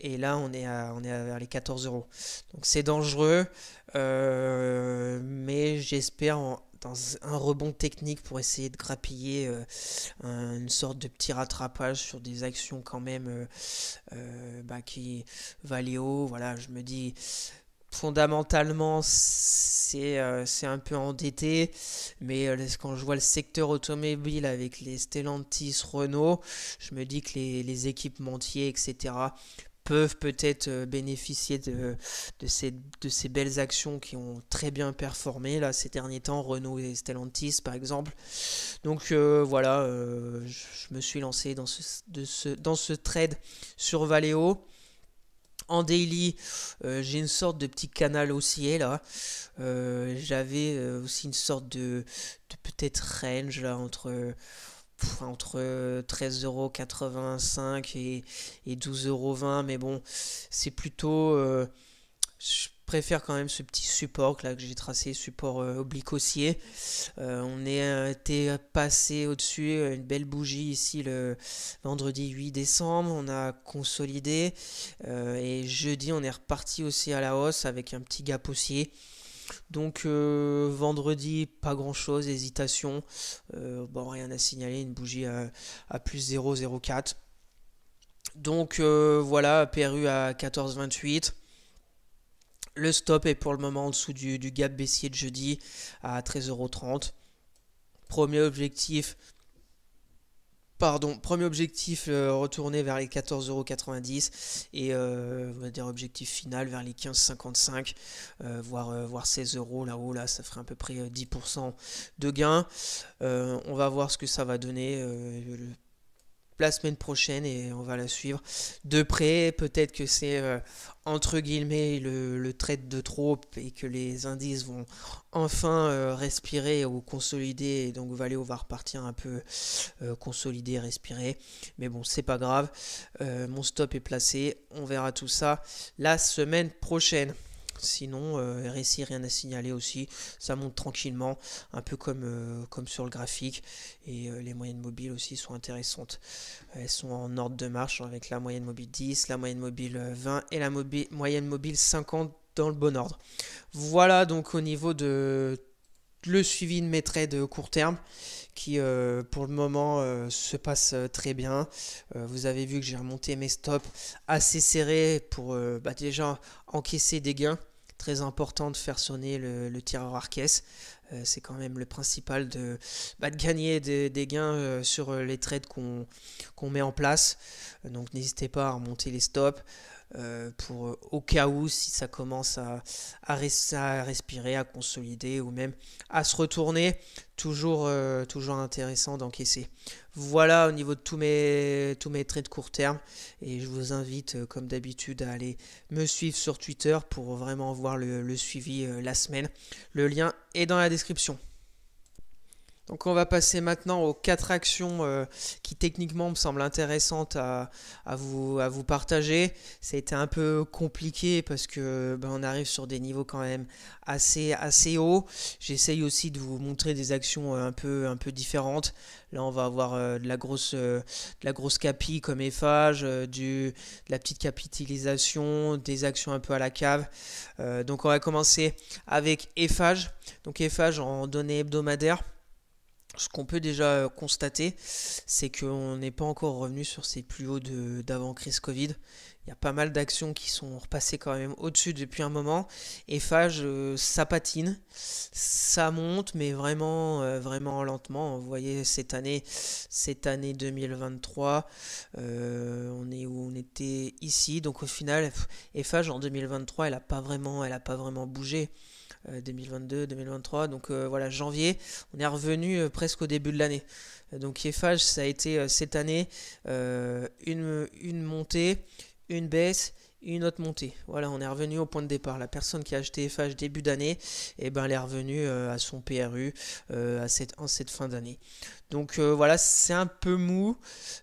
Et là, on est, on est vers les 14 euros. Donc c'est dangereux, euh, mais j'espère dans un rebond technique pour essayer de grappiller euh, une sorte de petit rattrapage sur des actions quand même bah, qui valent haut. Voilà, je me dis, fondamentalement, euh, c'est un peu endetté. Mais euh, quand je vois le secteur automobile avec les Stellantis, Renault, je me dis que les, les équipementiers, etc., peuvent peut-être euh, bénéficier de, de, ces, de ces belles actions qui ont très bien performé là, ces derniers temps, Renault et Stellantis par exemple. Donc voilà, je, je, me suis lancé dans ce, ce, dans ce trade sur Valeo en daily, euh, j'ai une sorte de petit canal haussier là. Euh, j'avais euh, aussi une sorte de, peut-être range là entre entre 13,85€ et, et 12,20€, mais bon, c'est plutôt, préfère quand même ce petit support là que j'ai tracé, support euh, oblique haussier. Euh, on est euh, été passé au-dessus, une belle bougie ici le vendredi 8 décembre, on a consolidé et jeudi on est reparti aussi à la hausse avec un petit gap haussier. Donc vendredi, pas grand chose, hésitation. bon, rien à signaler, une bougie à, plus 0,04. Donc voilà, PRU à 14,28. Le stop est pour le moment en dessous du, gap baissier de jeudi à 13,30€. Premier objectif, pardon, premier objectif euh, retourné vers les 14,90€ et euh, on va dire objectif final vers les 15,55€, euh, voire, voire euros là-haut là ça ferait à peu près 10% de gain on va voir ce que ça va donner la semaine prochaine et on va la suivre de près. Peut-être que c'est euh, entre guillemets le, trade de trop et que les indices vont enfin euh, respirer ou consolider. Et donc Valeo va repartir un peu euh, consolider, respirer. Mais bon, c'est pas grave. mon stop est placé. On verra tout ça la semaine prochaine. Sinon, euh, RSI, rien à signaler aussi. Ça monte tranquillement, un peu comme, euh, comme sur le graphique. Et euh, les moyennes mobiles aussi sont intéressantes. Elles sont en ordre de marche avec la moyenne mobile 10, la moyenne mobile 20 et la moyenne mobile 50 dans le bon ordre. Voilà donc au niveau de le suivi de mes trades court terme qui euh, pour le moment euh, se passe euh, très bien. vous avez vu que j'ai remonté mes stops assez serrés pour bah, déjà encaisser des gains. Très important de faire sonner le, tireur arcais. C'est quand même le principal de, bah, gagner des, gains sur les trades qu'on met en place. Donc n'hésitez pas à remonter les stops. Euh, pour euh, au cas où si ça commence à, à, respirer, à consolider ou même à se retourner, toujours, euh, toujours intéressant d'encaisser. Voilà au niveau de tous mes, tous mes traits de court terme et je vous invite comme d'habitude à aller me suivre sur Twitter pour vraiment voir le, suivi la semaine. Le lien est dans la description. Donc on va passer maintenant aux quatre actions euh, qui techniquement me semblent intéressantes à, vous, à vous partager. Ça a été un peu compliqué parce que ben, on arrive sur des niveaux quand même assez, assez hauts. J'essaye aussi de vous montrer des actions euh, un peu, un peu différentes. Là on va avoir euh, de, la grosse, la grosse capi comme effage, du, de la petite capitalisation, des actions un peu à la cave. donc on va commencer avec effage. Donc effage en données hebdomadaires ce qu'on peut déjà euh, constater, c'est qu'on n'est pas encore revenu sur ces plus hauts d'avant crise Covid. Il y a pas mal d'actions qui sont repassées quand même au-dessus depuis un moment. Et Fage, euh, ça patine, ça monte, mais vraiment, euh, vraiment lentement. Vous voyez, cette année, cette année 2023, on est où on était ici. Donc au final, Fage en 2023, elle n'a pas pas vraiment bougé. 2022, euh, 2023. Donc euh, voilà, janvier, on est revenu euh, presque au début de l'année. Donc EFH ça a été cette année une, une montée, une baisse une autre montée. Voilà, on est revenu au point de départ. La personne qui a acheté FH début d'année, et eh ben, elle est revenue à son PRU à cette, en cette fin d'année. Donc euh, voilà, c'est un peu mou,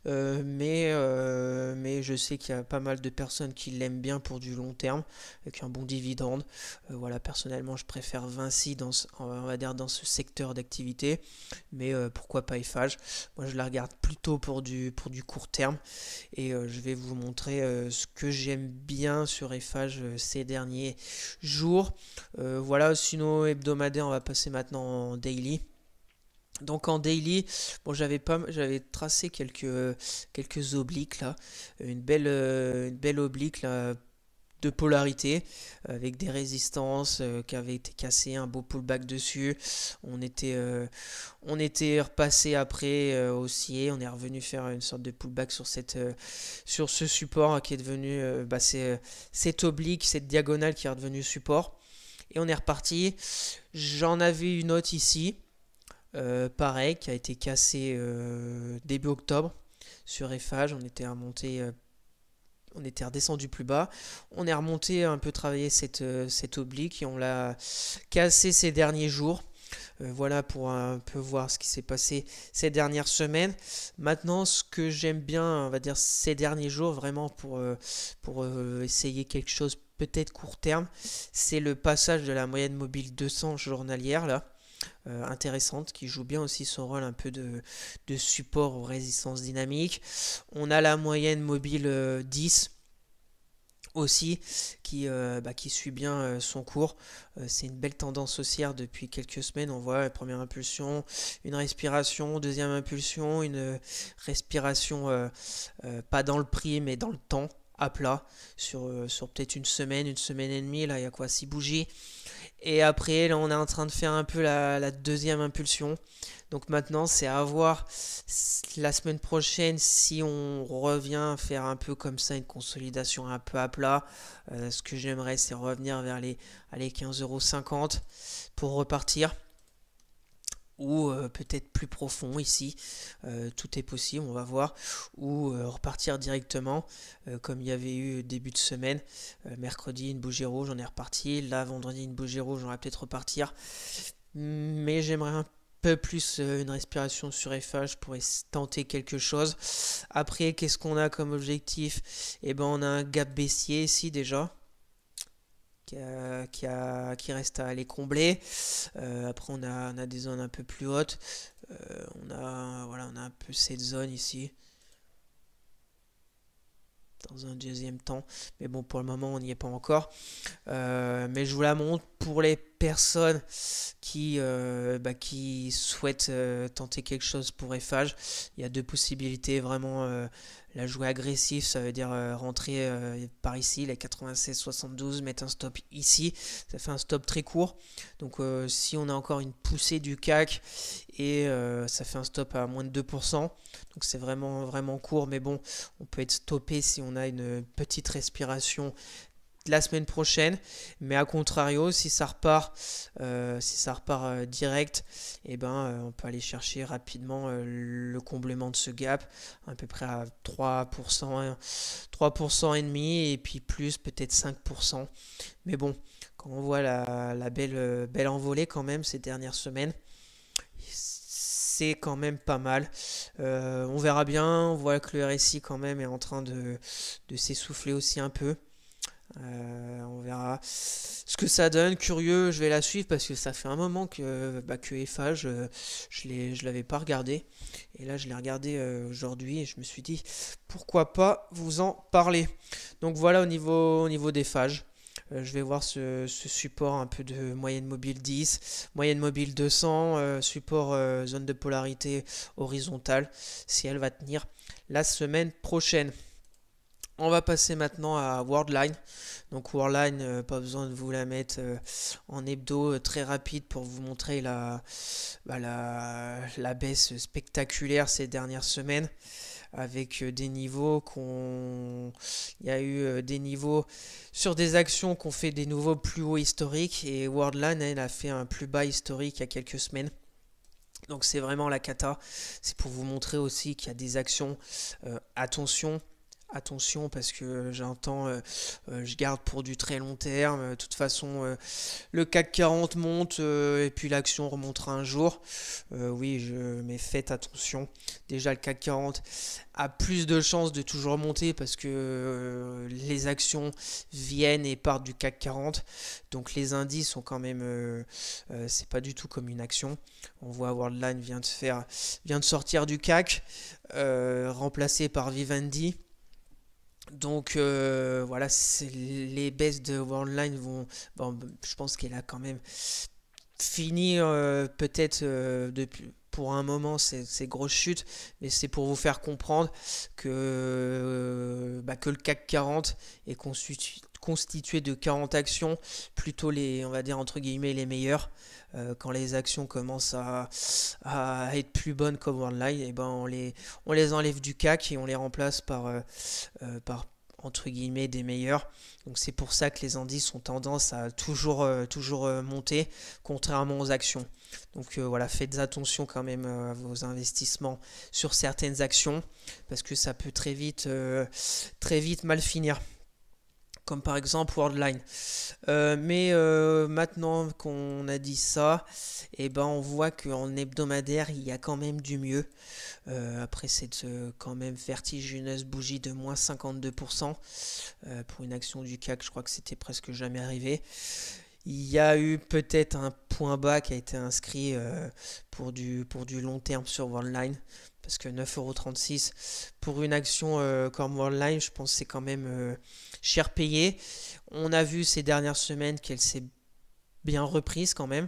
euh, mais, euh, mais je sais qu'il y a pas mal de personnes qui l'aiment bien pour du long terme, avec un bon dividende. voilà, personnellement, je préfère Vinci dans ce, dans ce secteur d'activité, mais pourquoi pas Eiffage Moi, je la regarde plutôt pour du, pour du court terme, et je vais vous montrer ce que j'aime bien sur Eiffage ces derniers jours. voilà, sinon hebdomadaire, on va passer maintenant en daily. Donc en daily, bon, j'avais pas, j'avais tracé quelques quelques obliques là, une belle euh, une belle oblique de polarité avec des résistances euh, qui avaient été cassées, un beau pullback dessus. On était, euh, on était repassé après aussi, haussier, on est revenu faire une sorte de pullback sur, cette, sur ce support hein, qui est devenu bah, cette oblique, cette diagonale qui est redevenue support. Et on est reparti. J'en avais une autre ici. Euh, pareil, qui a été cassé euh, début octobre sur Eiffage. On était remonté, euh, on était redescendu plus bas. On est remonté un peu travailler cette, oblique et on l'a cassé ces derniers jours. voilà pour un peu voir ce qui s'est passé ces dernières semaines. Maintenant, ce que j'aime bien, on va dire ces derniers jours, vraiment pour, pour essayer quelque chose peut-être court terme, c'est le passage de la moyenne mobile 200 journalière là euh, intéressante qui joue bien aussi son rôle un peu de, support aux résistances dynamiques. On a la moyenne mobile 10 euh, aussi qui, euh, bah, qui suit bien son cours. c'est une belle tendance haussière depuis quelques semaines. On voit la première impulsion, une respiration, deuxième impulsion, une respiration pas dans le prix mais dans le temps à plat sur, sur peut-être une semaine, une semaine et demie. Là, il y a quoi 6 bougies et après, là, on est en train de faire un peu la, deuxième impulsion. Donc maintenant, c'est à voir la semaine prochaine si on revient faire un peu comme ça, une consolidation un peu à plat. Euh, ce que j'aimerais, c'est revenir vers les, les 15,50€ pour repartir ou euh, peut-être plus profond ici. Euh, tout est possible, on va voir. Ou euh, repartir directement, comme il y avait eu début de semaine. mercredi, une bougie rouge, j'en ai reparti. Là, vendredi, une bougie rouge, on va peut-être repartir. Mais j'aimerais un peu plus une respiration sur FH pour tenter quelque chose. Après, qu'est-ce qu'on a comme objectif Eh ben, on a un gap baissier ici déjà qui, a, qui, reste à aller combler. Euh, après, on a, des zones un peu plus hautes. Euh, on, a, voilà, on a un peu cette zone ici dans un deuxième temps. Mais bon, pour le moment, on n'y est pas encore. Euh, mais je vous la montre pour les personnes qui, euh, bah, qui souhaitent euh, tenter quelque chose pour Eiffage, il y a deux possibilités vraiment. Euh, la jouer agressif, ça veut dire rentrer par ici, les 96-72, mettre un stop ici. Ça fait un stop très court. Donc si on a encore une poussée du CAC et ça fait un stop à moins de 2%. Donc c'est vraiment vraiment court. Mais bon, on peut être stoppé si on a une petite respiration la semaine prochaine. Mais à contrario, si ça repart, euh, si ça repart euh, direct, et eh ben, euh, on peut aller chercher rapidement le comblement de ce gap, à peu près à 3%, 3% hein, et demi, et puis plus peut-être 5%. Mais bon, quand on voit la, belle, belle envolée quand même ces dernières semaines, c'est quand même pas mal. on verra bien, on voit que le RSI quand même est en train de s'essouffler aussi un peu. Euh, on verra ce que ça donne. Curieux, je vais la suivre parce que ça fait un moment que, bah, que je ne l'avais pas regardé. Et là, je l'ai regardé euh, aujourd'hui et je me suis dit pourquoi pas vous en parler. Donc voilà au niveau, au niveau des phages. Euh, je vais voir ce, ce, support un peu de moyenne mobile 10, moyenne mobile 200, support zone de polarité horizontale, si elle va tenir la semaine prochaine. On va passer maintenant à Worldline. Donc Worldline, euh, pas besoin de vous la mettre euh, en hebdo euh, très rapide pour vous montrer bah, la, la, baisse spectaculaire ces dernières semaines avec des niveaux qu'on... Il y a eu des niveaux sur des actions qu'on fait des nouveaux plus hauts historiques et Worldline, elle a fait un plus bas historique il y a quelques semaines. Donc c'est vraiment la cata. C'est pour vous montrer aussi qu'il y a des actions, attention, attention parce que j'entends, euh, euh, je garde pour du très long terme. De toute façon, euh, le CAC 40 monte et puis l'action remontera un jour. oui, mais faites attention. Déjà, le CAC 40 a plus de chances de toujours monter parce que les actions viennent et partent du CAC 40. Donc les indices sont quand même, c'est pas du tout comme une action. On voit Worldline vient de faire, vient de sortir du CAC, remplacé par Vivendi. Donc euh, voilà, les baisses de Worldline vont. Bon, je pense qu'elle a quand même fini euh, peut-être euh, depuis pour un moment c'est grosse chute, mais c'est pour vous faire comprendre que, euh, bah, que le CAC 40 est constitué, de 40 actions, plutôt les, on va dire entre guillemets, les meilleures. Euh, quand les actions commencent à, être plus bonnes comme OneLine, et eh ben on les, on les enlève du CAC et on les remplace par, euh, par entre guillemets des meilleures ». Donc c'est pour ça que les indices ont tendance à toujours, toujours monter, contrairement aux actions. Donc euh, voilà, faites attention quand même euh, à vos investissements sur certaines actions parce que ça peut très vite, euh, très vite mal finir. Comme par exemple Worldline. mais maintenant qu'on a dit ça, eh ben on voit qu'en hebdomadaire, il y a quand même du mieux. après cette quand même vertigineuse bougie de moins 52%, pour une action du CAC, je crois que c'était presque jamais arrivé. Il y a eu peut-être un point bas qui a été inscrit euh, pour, du, pour du long terme sur Worldline. Parce que 9,36€ pour une action euh, comme Worldline, je pense que c'est quand même euh, cher payé. On a vu ces dernières semaines qu'elle s'est bien reprise quand même.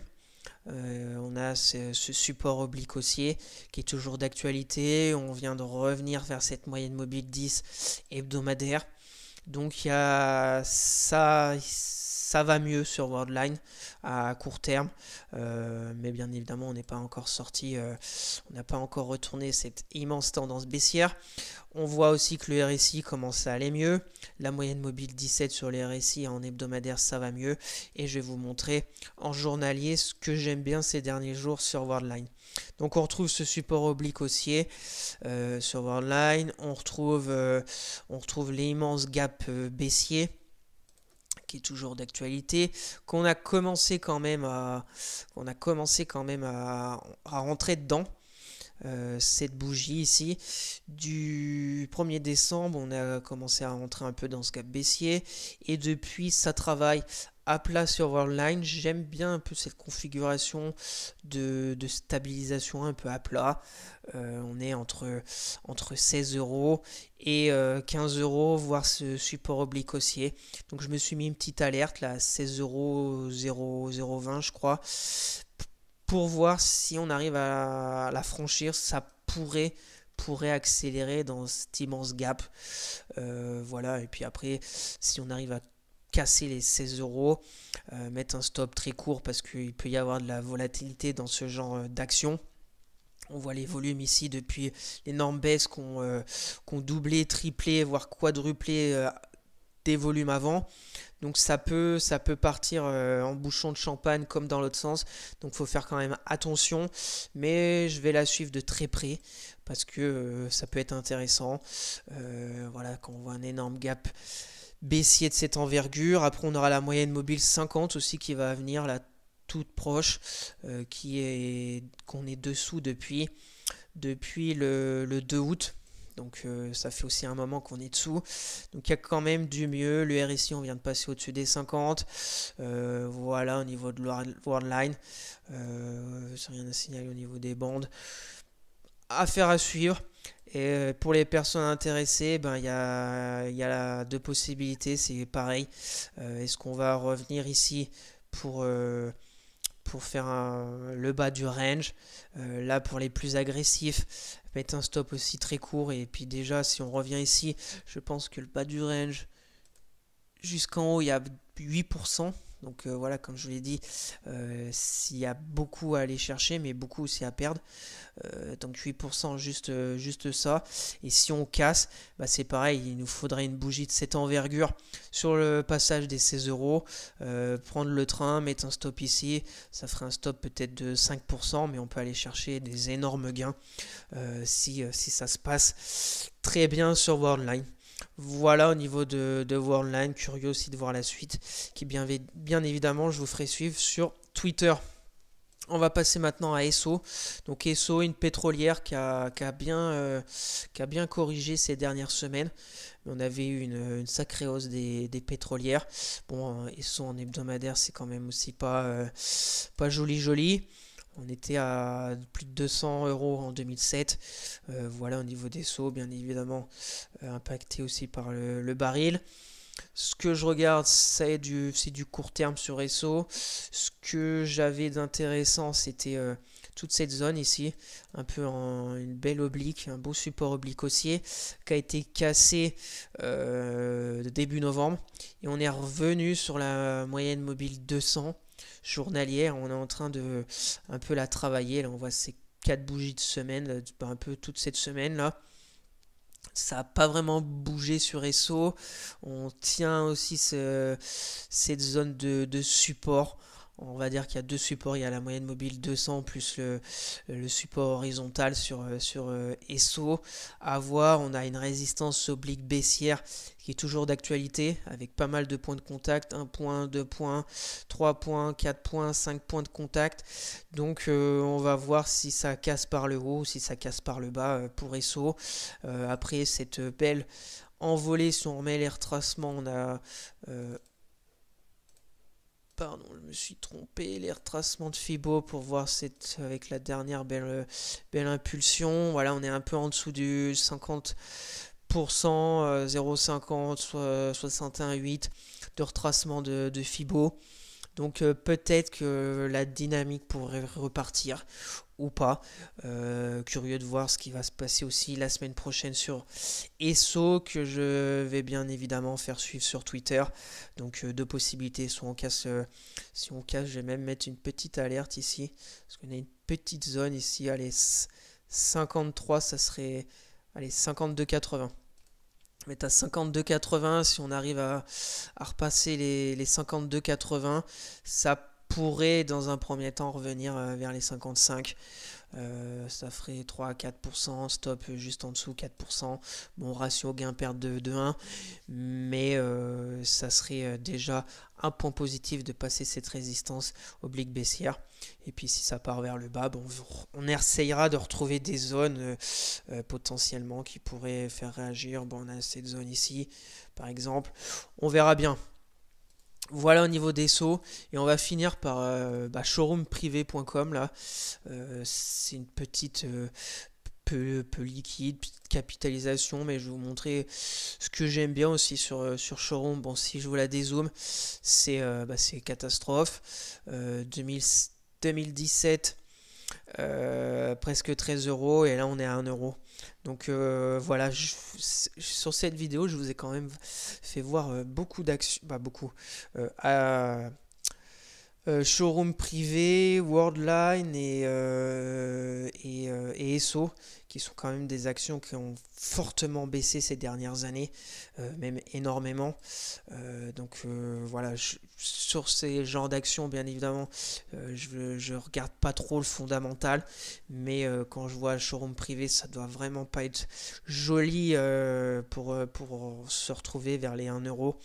on a ce, ce, support oblique haussier qui est toujours d'actualité. On vient de revenir vers cette moyenne mobile 10 hebdomadaire. Donc il y a ça, ça va mieux sur Worldline à court terme, euh, mais bien évidemment on n'est pas encore sorti, euh, on n'a pas encore retourné cette immense tendance baissière. On voit aussi que le RSI commence à aller mieux, la moyenne mobile 17 sur les RSI en hebdomadaire ça va mieux, et je vais vous montrer en journalier ce que j'aime bien ces derniers jours sur Worldline. Donc on retrouve ce support oblique haussier euh, sur Worldline, on retrouve, on retrouve l'immense gap baissier est toujours d'actualité, qu'on a commencé quand même à, euh, qu'on a commencé quand même à, euh, à rentrer dedans. Euh, cette bougie ici. Du 1er décembre, on a commencé à rentrer un peu dans ce cap baissier et depuis, ça travaille à plat sur Worldline. J'aime bien un peu cette configuration de, stabilisation un peu à plat. Euh, on est entre, entre 16 euros et 15 euh, euros, voire ce support oblique haussier. Donc je me suis mis une petite alerte là, 16 euros, 0,020, je crois, pour voir si on arrive à, la franchir. Ça pourrait pourrait accélérer dans cet immense gap. Euh, voilà, et puis après, si on arrive à casser les 16 euros, euh, mettre un stop très court parce qu'il peut y avoir de la volatilité dans ce genre euh, d'action. On voit les volumes ici depuis l'énorme baisse qu'on euh, doublé, triplé, voire quadruplé des volumes avant. Donc ça peut, ça peut partir en bouchon de champagne comme dans l'autre sens. Donc il faut faire quand même attention. Mais je vais la suivre de très près parce que ça peut être intéressant. voilà, quand on voit un énorme gap baissier de cette envergure. Après, on aura la moyenne mobile 50 aussi qui va venir, la toute proche, euh, qui est qu'on est dessous depuis, depuis le, 2 août. Donc euh, ça fait aussi un moment qu'on est dessous. Donc il y a quand même du mieux. Le RSI, on vient de passer au-dessus des 50. Euh, voilà, au niveau de line. Euh, rien à signaler au niveau des bandes. Affaire à suivre. Et euh, pour les personnes intéressées, ben, il y a, y deux possibilités, c'est pareil. Euh, est-ce qu'on va revenir ici pour, euh, pour faire le bas du range Là, pour les plus agressifs, mettre un stop aussi très court. Et puis déjà, si on revient ici, je pense que le bas du range jusqu'en haut, il y a 8%. Donc euh, voilà, comme je vous l'ai dit, euh, s'il y a beaucoup à aller chercher, mais beaucoup aussi à perdre. Euh, donc 8%, juste, juste ça. Et si on casse, bah, c'est pareil, il nous faudrait une bougie de cette envergure sur le passage des 16 euros. Prendre le train, mettre un stop ici, ça ferait un stop peut-être de 5%, mais on peut aller chercher des énormes gains si, si ça se passe très bien sur Worldline. Voilà au niveau de, de Worldline, curieux aussi de voir la suite, qui bien, bien évidemment je vous ferai suivre sur Twitter. On va passer maintenant à Esso. Donc Esso, une pétrolière qui a, bien, euh, qui a bien, corrigé ces dernières semaines. On avait eu une, sacrée hausse des, pétrolières. Bon, Esso en hebdomadaire, c'est quand même aussi pas, euh, pas joli joli. On était à plus de 200 euros en 2007. Euh, voilà au niveau des sauts, bien évidemment, euh, impacté aussi par le, baril. Ce que je regarde, c'est du, du court terme sur SO. Ce que j'avais d'intéressant, c'était euh, toute cette zone ici, un peu en une belle oblique, un beau support oblique haussier, qui a été cassé début novembre. Et on est revenu sur la moyenne mobile 200 journalière. On est en train de un peu la travailler. Là, on voit ces quatre bougies de semaine, un peu toute cette semaine là. Ça n'a pas vraiment bougé sur ESSO. On tient aussi ce, cette zone de, de support on va dire qu'il y a deux supports, il y a la moyenne mobile 200 plus le, support horizontal sur, euh, sur A euh, À voir, on a une résistance oblique baissière qui est toujours d'actualité avec pas mal de points de contact 1 point, 2 points, 3 points, 4 points, 5 points de contact. Donc euh, on va voir si ça casse par le haut ou si ça casse par le bas pour esso après cette belle envolée, si on remet les retracements, on a. Pardon, je me suis trompé. Les retracements de Fibo pour voir cette, avec la dernière belle, belle impulsion. Voilà, on est un peu en dessous du 50%, 0,50, 61,8 de retracement de, de Fibo. Donc euh, peut-être que la dynamique pourrait repartir ou pas. Euh, curieux de voir ce qui va se passer aussi la semaine prochaine sur ESSO que je vais bien évidemment faire suivre sur Twitter. Donc euh, deux possibilités. Soit on casse, si on casse, je vais même mettre une petite alerte ici. Parce qu'on a une petite zone ici. Allez, 53, ça serait... Allez, 52,80. Mais tu as 52,80. Si on arrive à, repasser les, les 52,80, ça pourrait dans un premier temps revenir euh, vers les 55. Euh, ça ferait 3 à 4%, stop juste en dessous 4%. Bon, ratio gain-perte de, de, 1, mais euh, ça serait euh, déjà un point positif de passer cette résistance oblique baissière. Et puis si ça part vers le bas, bon, on essayera de retrouver des zones potentiellement qui pourraient faire réagir. Bon, on a cette zone ici, par exemple. On verra bien. Voilà au niveau des sauts. Et on va finir par euh, bah, showroomprivé.com. Là, euh, c'est une petite. Euh, peu, liquide, petite capitalisation, mais je vais vous montrer ce que j'aime bien aussi sur, sur showroom. Bon, si je vous la dézoome, c'est bah, catastrophe. 2017, presque 13 euros, et là on est à 1 euro. Donc euh, voilà, sur cette vidéo, je vous ai quand même fait voir euh, beaucoup d'actions, pas bah, beaucoup, euh, showroom privé, Worldline et, et, et qui sont quand même des actions qui ont fortement baissé ces dernières années, euh, même énormément. Euh, donc euh, voilà, je, sur ces genres d'actions, bien évidemment, je ne regarde pas trop le fondamental, mais quand je vois le showroom privé, ça doit vraiment pas être joli pour, pour se retrouver vers les 1 euro.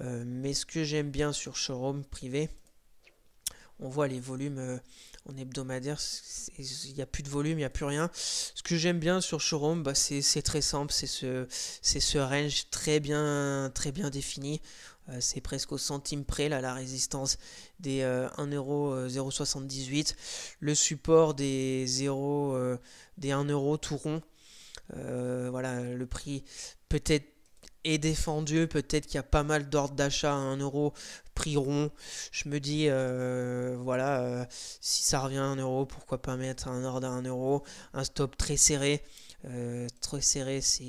mais ce que j'aime bien sur showroom privé, on voit les volumes hebdomadaire, il n'y a plus de volume, il n'y a plus rien. Ce que j'aime bien sur Showroom, bah, c'est très simple, c'est ce, ce range très bien, très bien défini. Euh, c'est presque au centime près là, la résistance des euh, euro 0,78 euh, le support des 0, des 1 euro tout rond. voilà, le prix peut-être et défendu. Peut-être qu'il y a pas mal d'ordres d'achat à 1 euro prix rond. Je me dis, euh, voilà, euh, si ça revient à 1 euro, pourquoi pas mettre un ordre à 1 euro Un stop très serré. Euh, très serré, c'est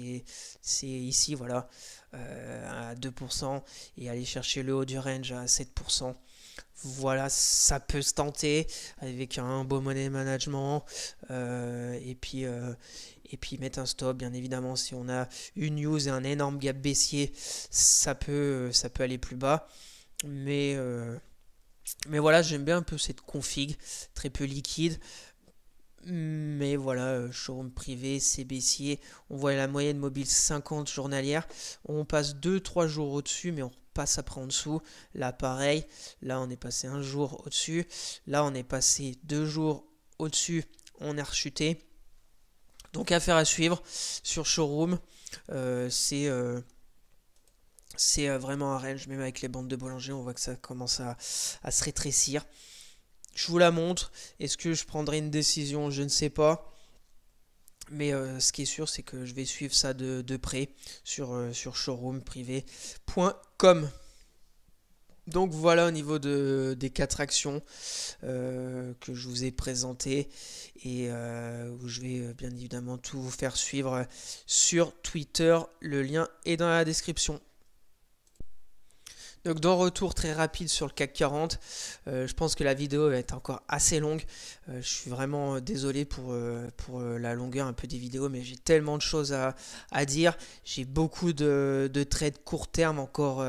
ici, voilà, à 2%. Et aller chercher le haut du range à 7% voilà, ça peut se tenter avec un beau money management et puis et puis mettre un stop bien évidemment si on a une news et un énorme gap baissier ça peut ça peut aller plus bas mais euh, mais voilà j'aime bien un peu cette config très peu liquide mais voilà, euh, showroom privé, c'est baissier. On voit la moyenne mobile 50 journalière. On passe 2-3 jours au-dessus, mais on passe après en dessous. Là, pareil. Là, on est passé un jour au-dessus. Là, on est passé deux jours au-dessus. On a rechuté. Donc affaire à suivre sur Showroom. Euh, c'est euh, c'est euh, vraiment un range, même avec les bandes de boulanger, on voit que ça commence à, se rétrécir. Je vous la montre. Est-ce que je prendrai une décision Je ne sais pas. Mais ce qui est sûr, c'est que je vais suivre ça de, près sur, sur showroomprivé.com. Donc voilà au niveau des quatre actions euh, que je vous ai présentées et euh, où je vais euh, bien évidemment tout vous faire suivre sur Twitter. Le lien est dans la description. Donc dans retour très rapide sur le CAC 40, euh, je pense que la vidéo est encore assez longue. Euh, je suis vraiment euh, désolé pour, pour la longueur un peu des vidéos, mais j'ai tellement de choses à, dire. J'ai beaucoup de, de trades court terme encore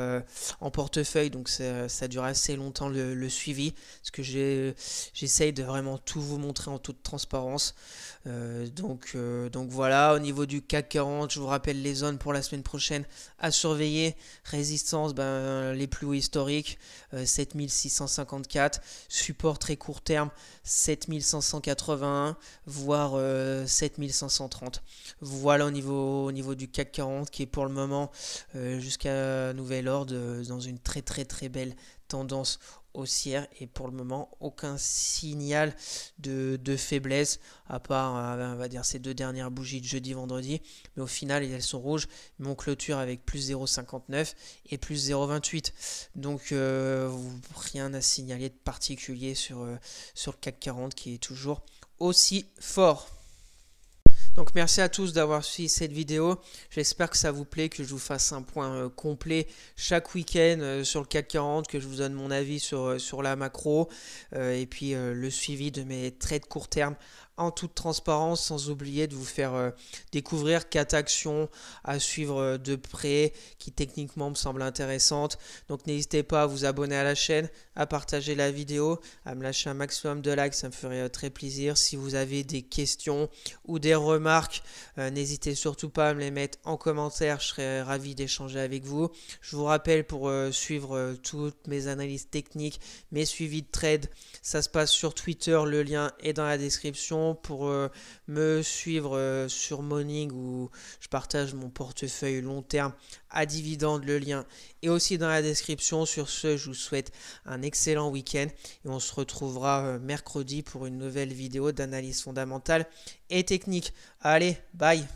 en portefeuille, donc ça, dure assez longtemps le, suivi, parce que j'essaye de vraiment tout vous montrer en toute transparence. donc, donc voilà, au niveau du CAC 40, je vous rappelle les zones pour la semaine prochaine à surveiller. Résistance, ben, les plus haut historique 7654, euh, support très court terme, 7581, voire 7530. Euh, voilà au niveau, au niveau du CAC 40 qui est pour le moment euh, jusqu'à nouvel ordre dans une très très très belle tendance haussière et pour le moment aucun signal de, faiblesse à part euh, on va dire ces deux dernières bougies de jeudi vendredi mais au final elles sont rouges mon clôture avec plus 0,59 et plus 0,28 donc euh, rien à signaler de particulier sur, euh, sur le CAC 40 qui est toujours aussi fort donc merci à tous d'avoir suivi cette vidéo. J'espère que ça vous plaît, que je vous fasse un point euh, complet chaque week-end euh, sur le CAC 40, que je vous donne mon avis sur, euh, sur la macro et puis le suivi de mes trades court terme en toute transparence, sans oublier de vous faire euh, découvrir quatre actions à suivre euh, de près qui techniquement me semblent intéressantes. Donc n'hésitez pas à vous abonner à la chaîne, à partager la vidéo, à me lâcher un maximum de likes, ça me ferait euh, très plaisir. Si vous avez des questions ou des remarques, n'hésitez surtout pas à me les mettre en commentaire, je serais ravi d'échanger avec vous. Je vous rappelle pour suivre toutes mes analyses techniques, mes suivis de trade, ça se passe sur Twitter, le lien est dans la description pour euh, me suivre euh, sur Morning où je partage mon portefeuille long terme à dividendes, le lien est aussi dans la description. Sur ce, je vous souhaite un excellent week-end et on se retrouvera euh, mercredi pour une nouvelle vidéo d'analyse fondamentale et technique. Allez, bye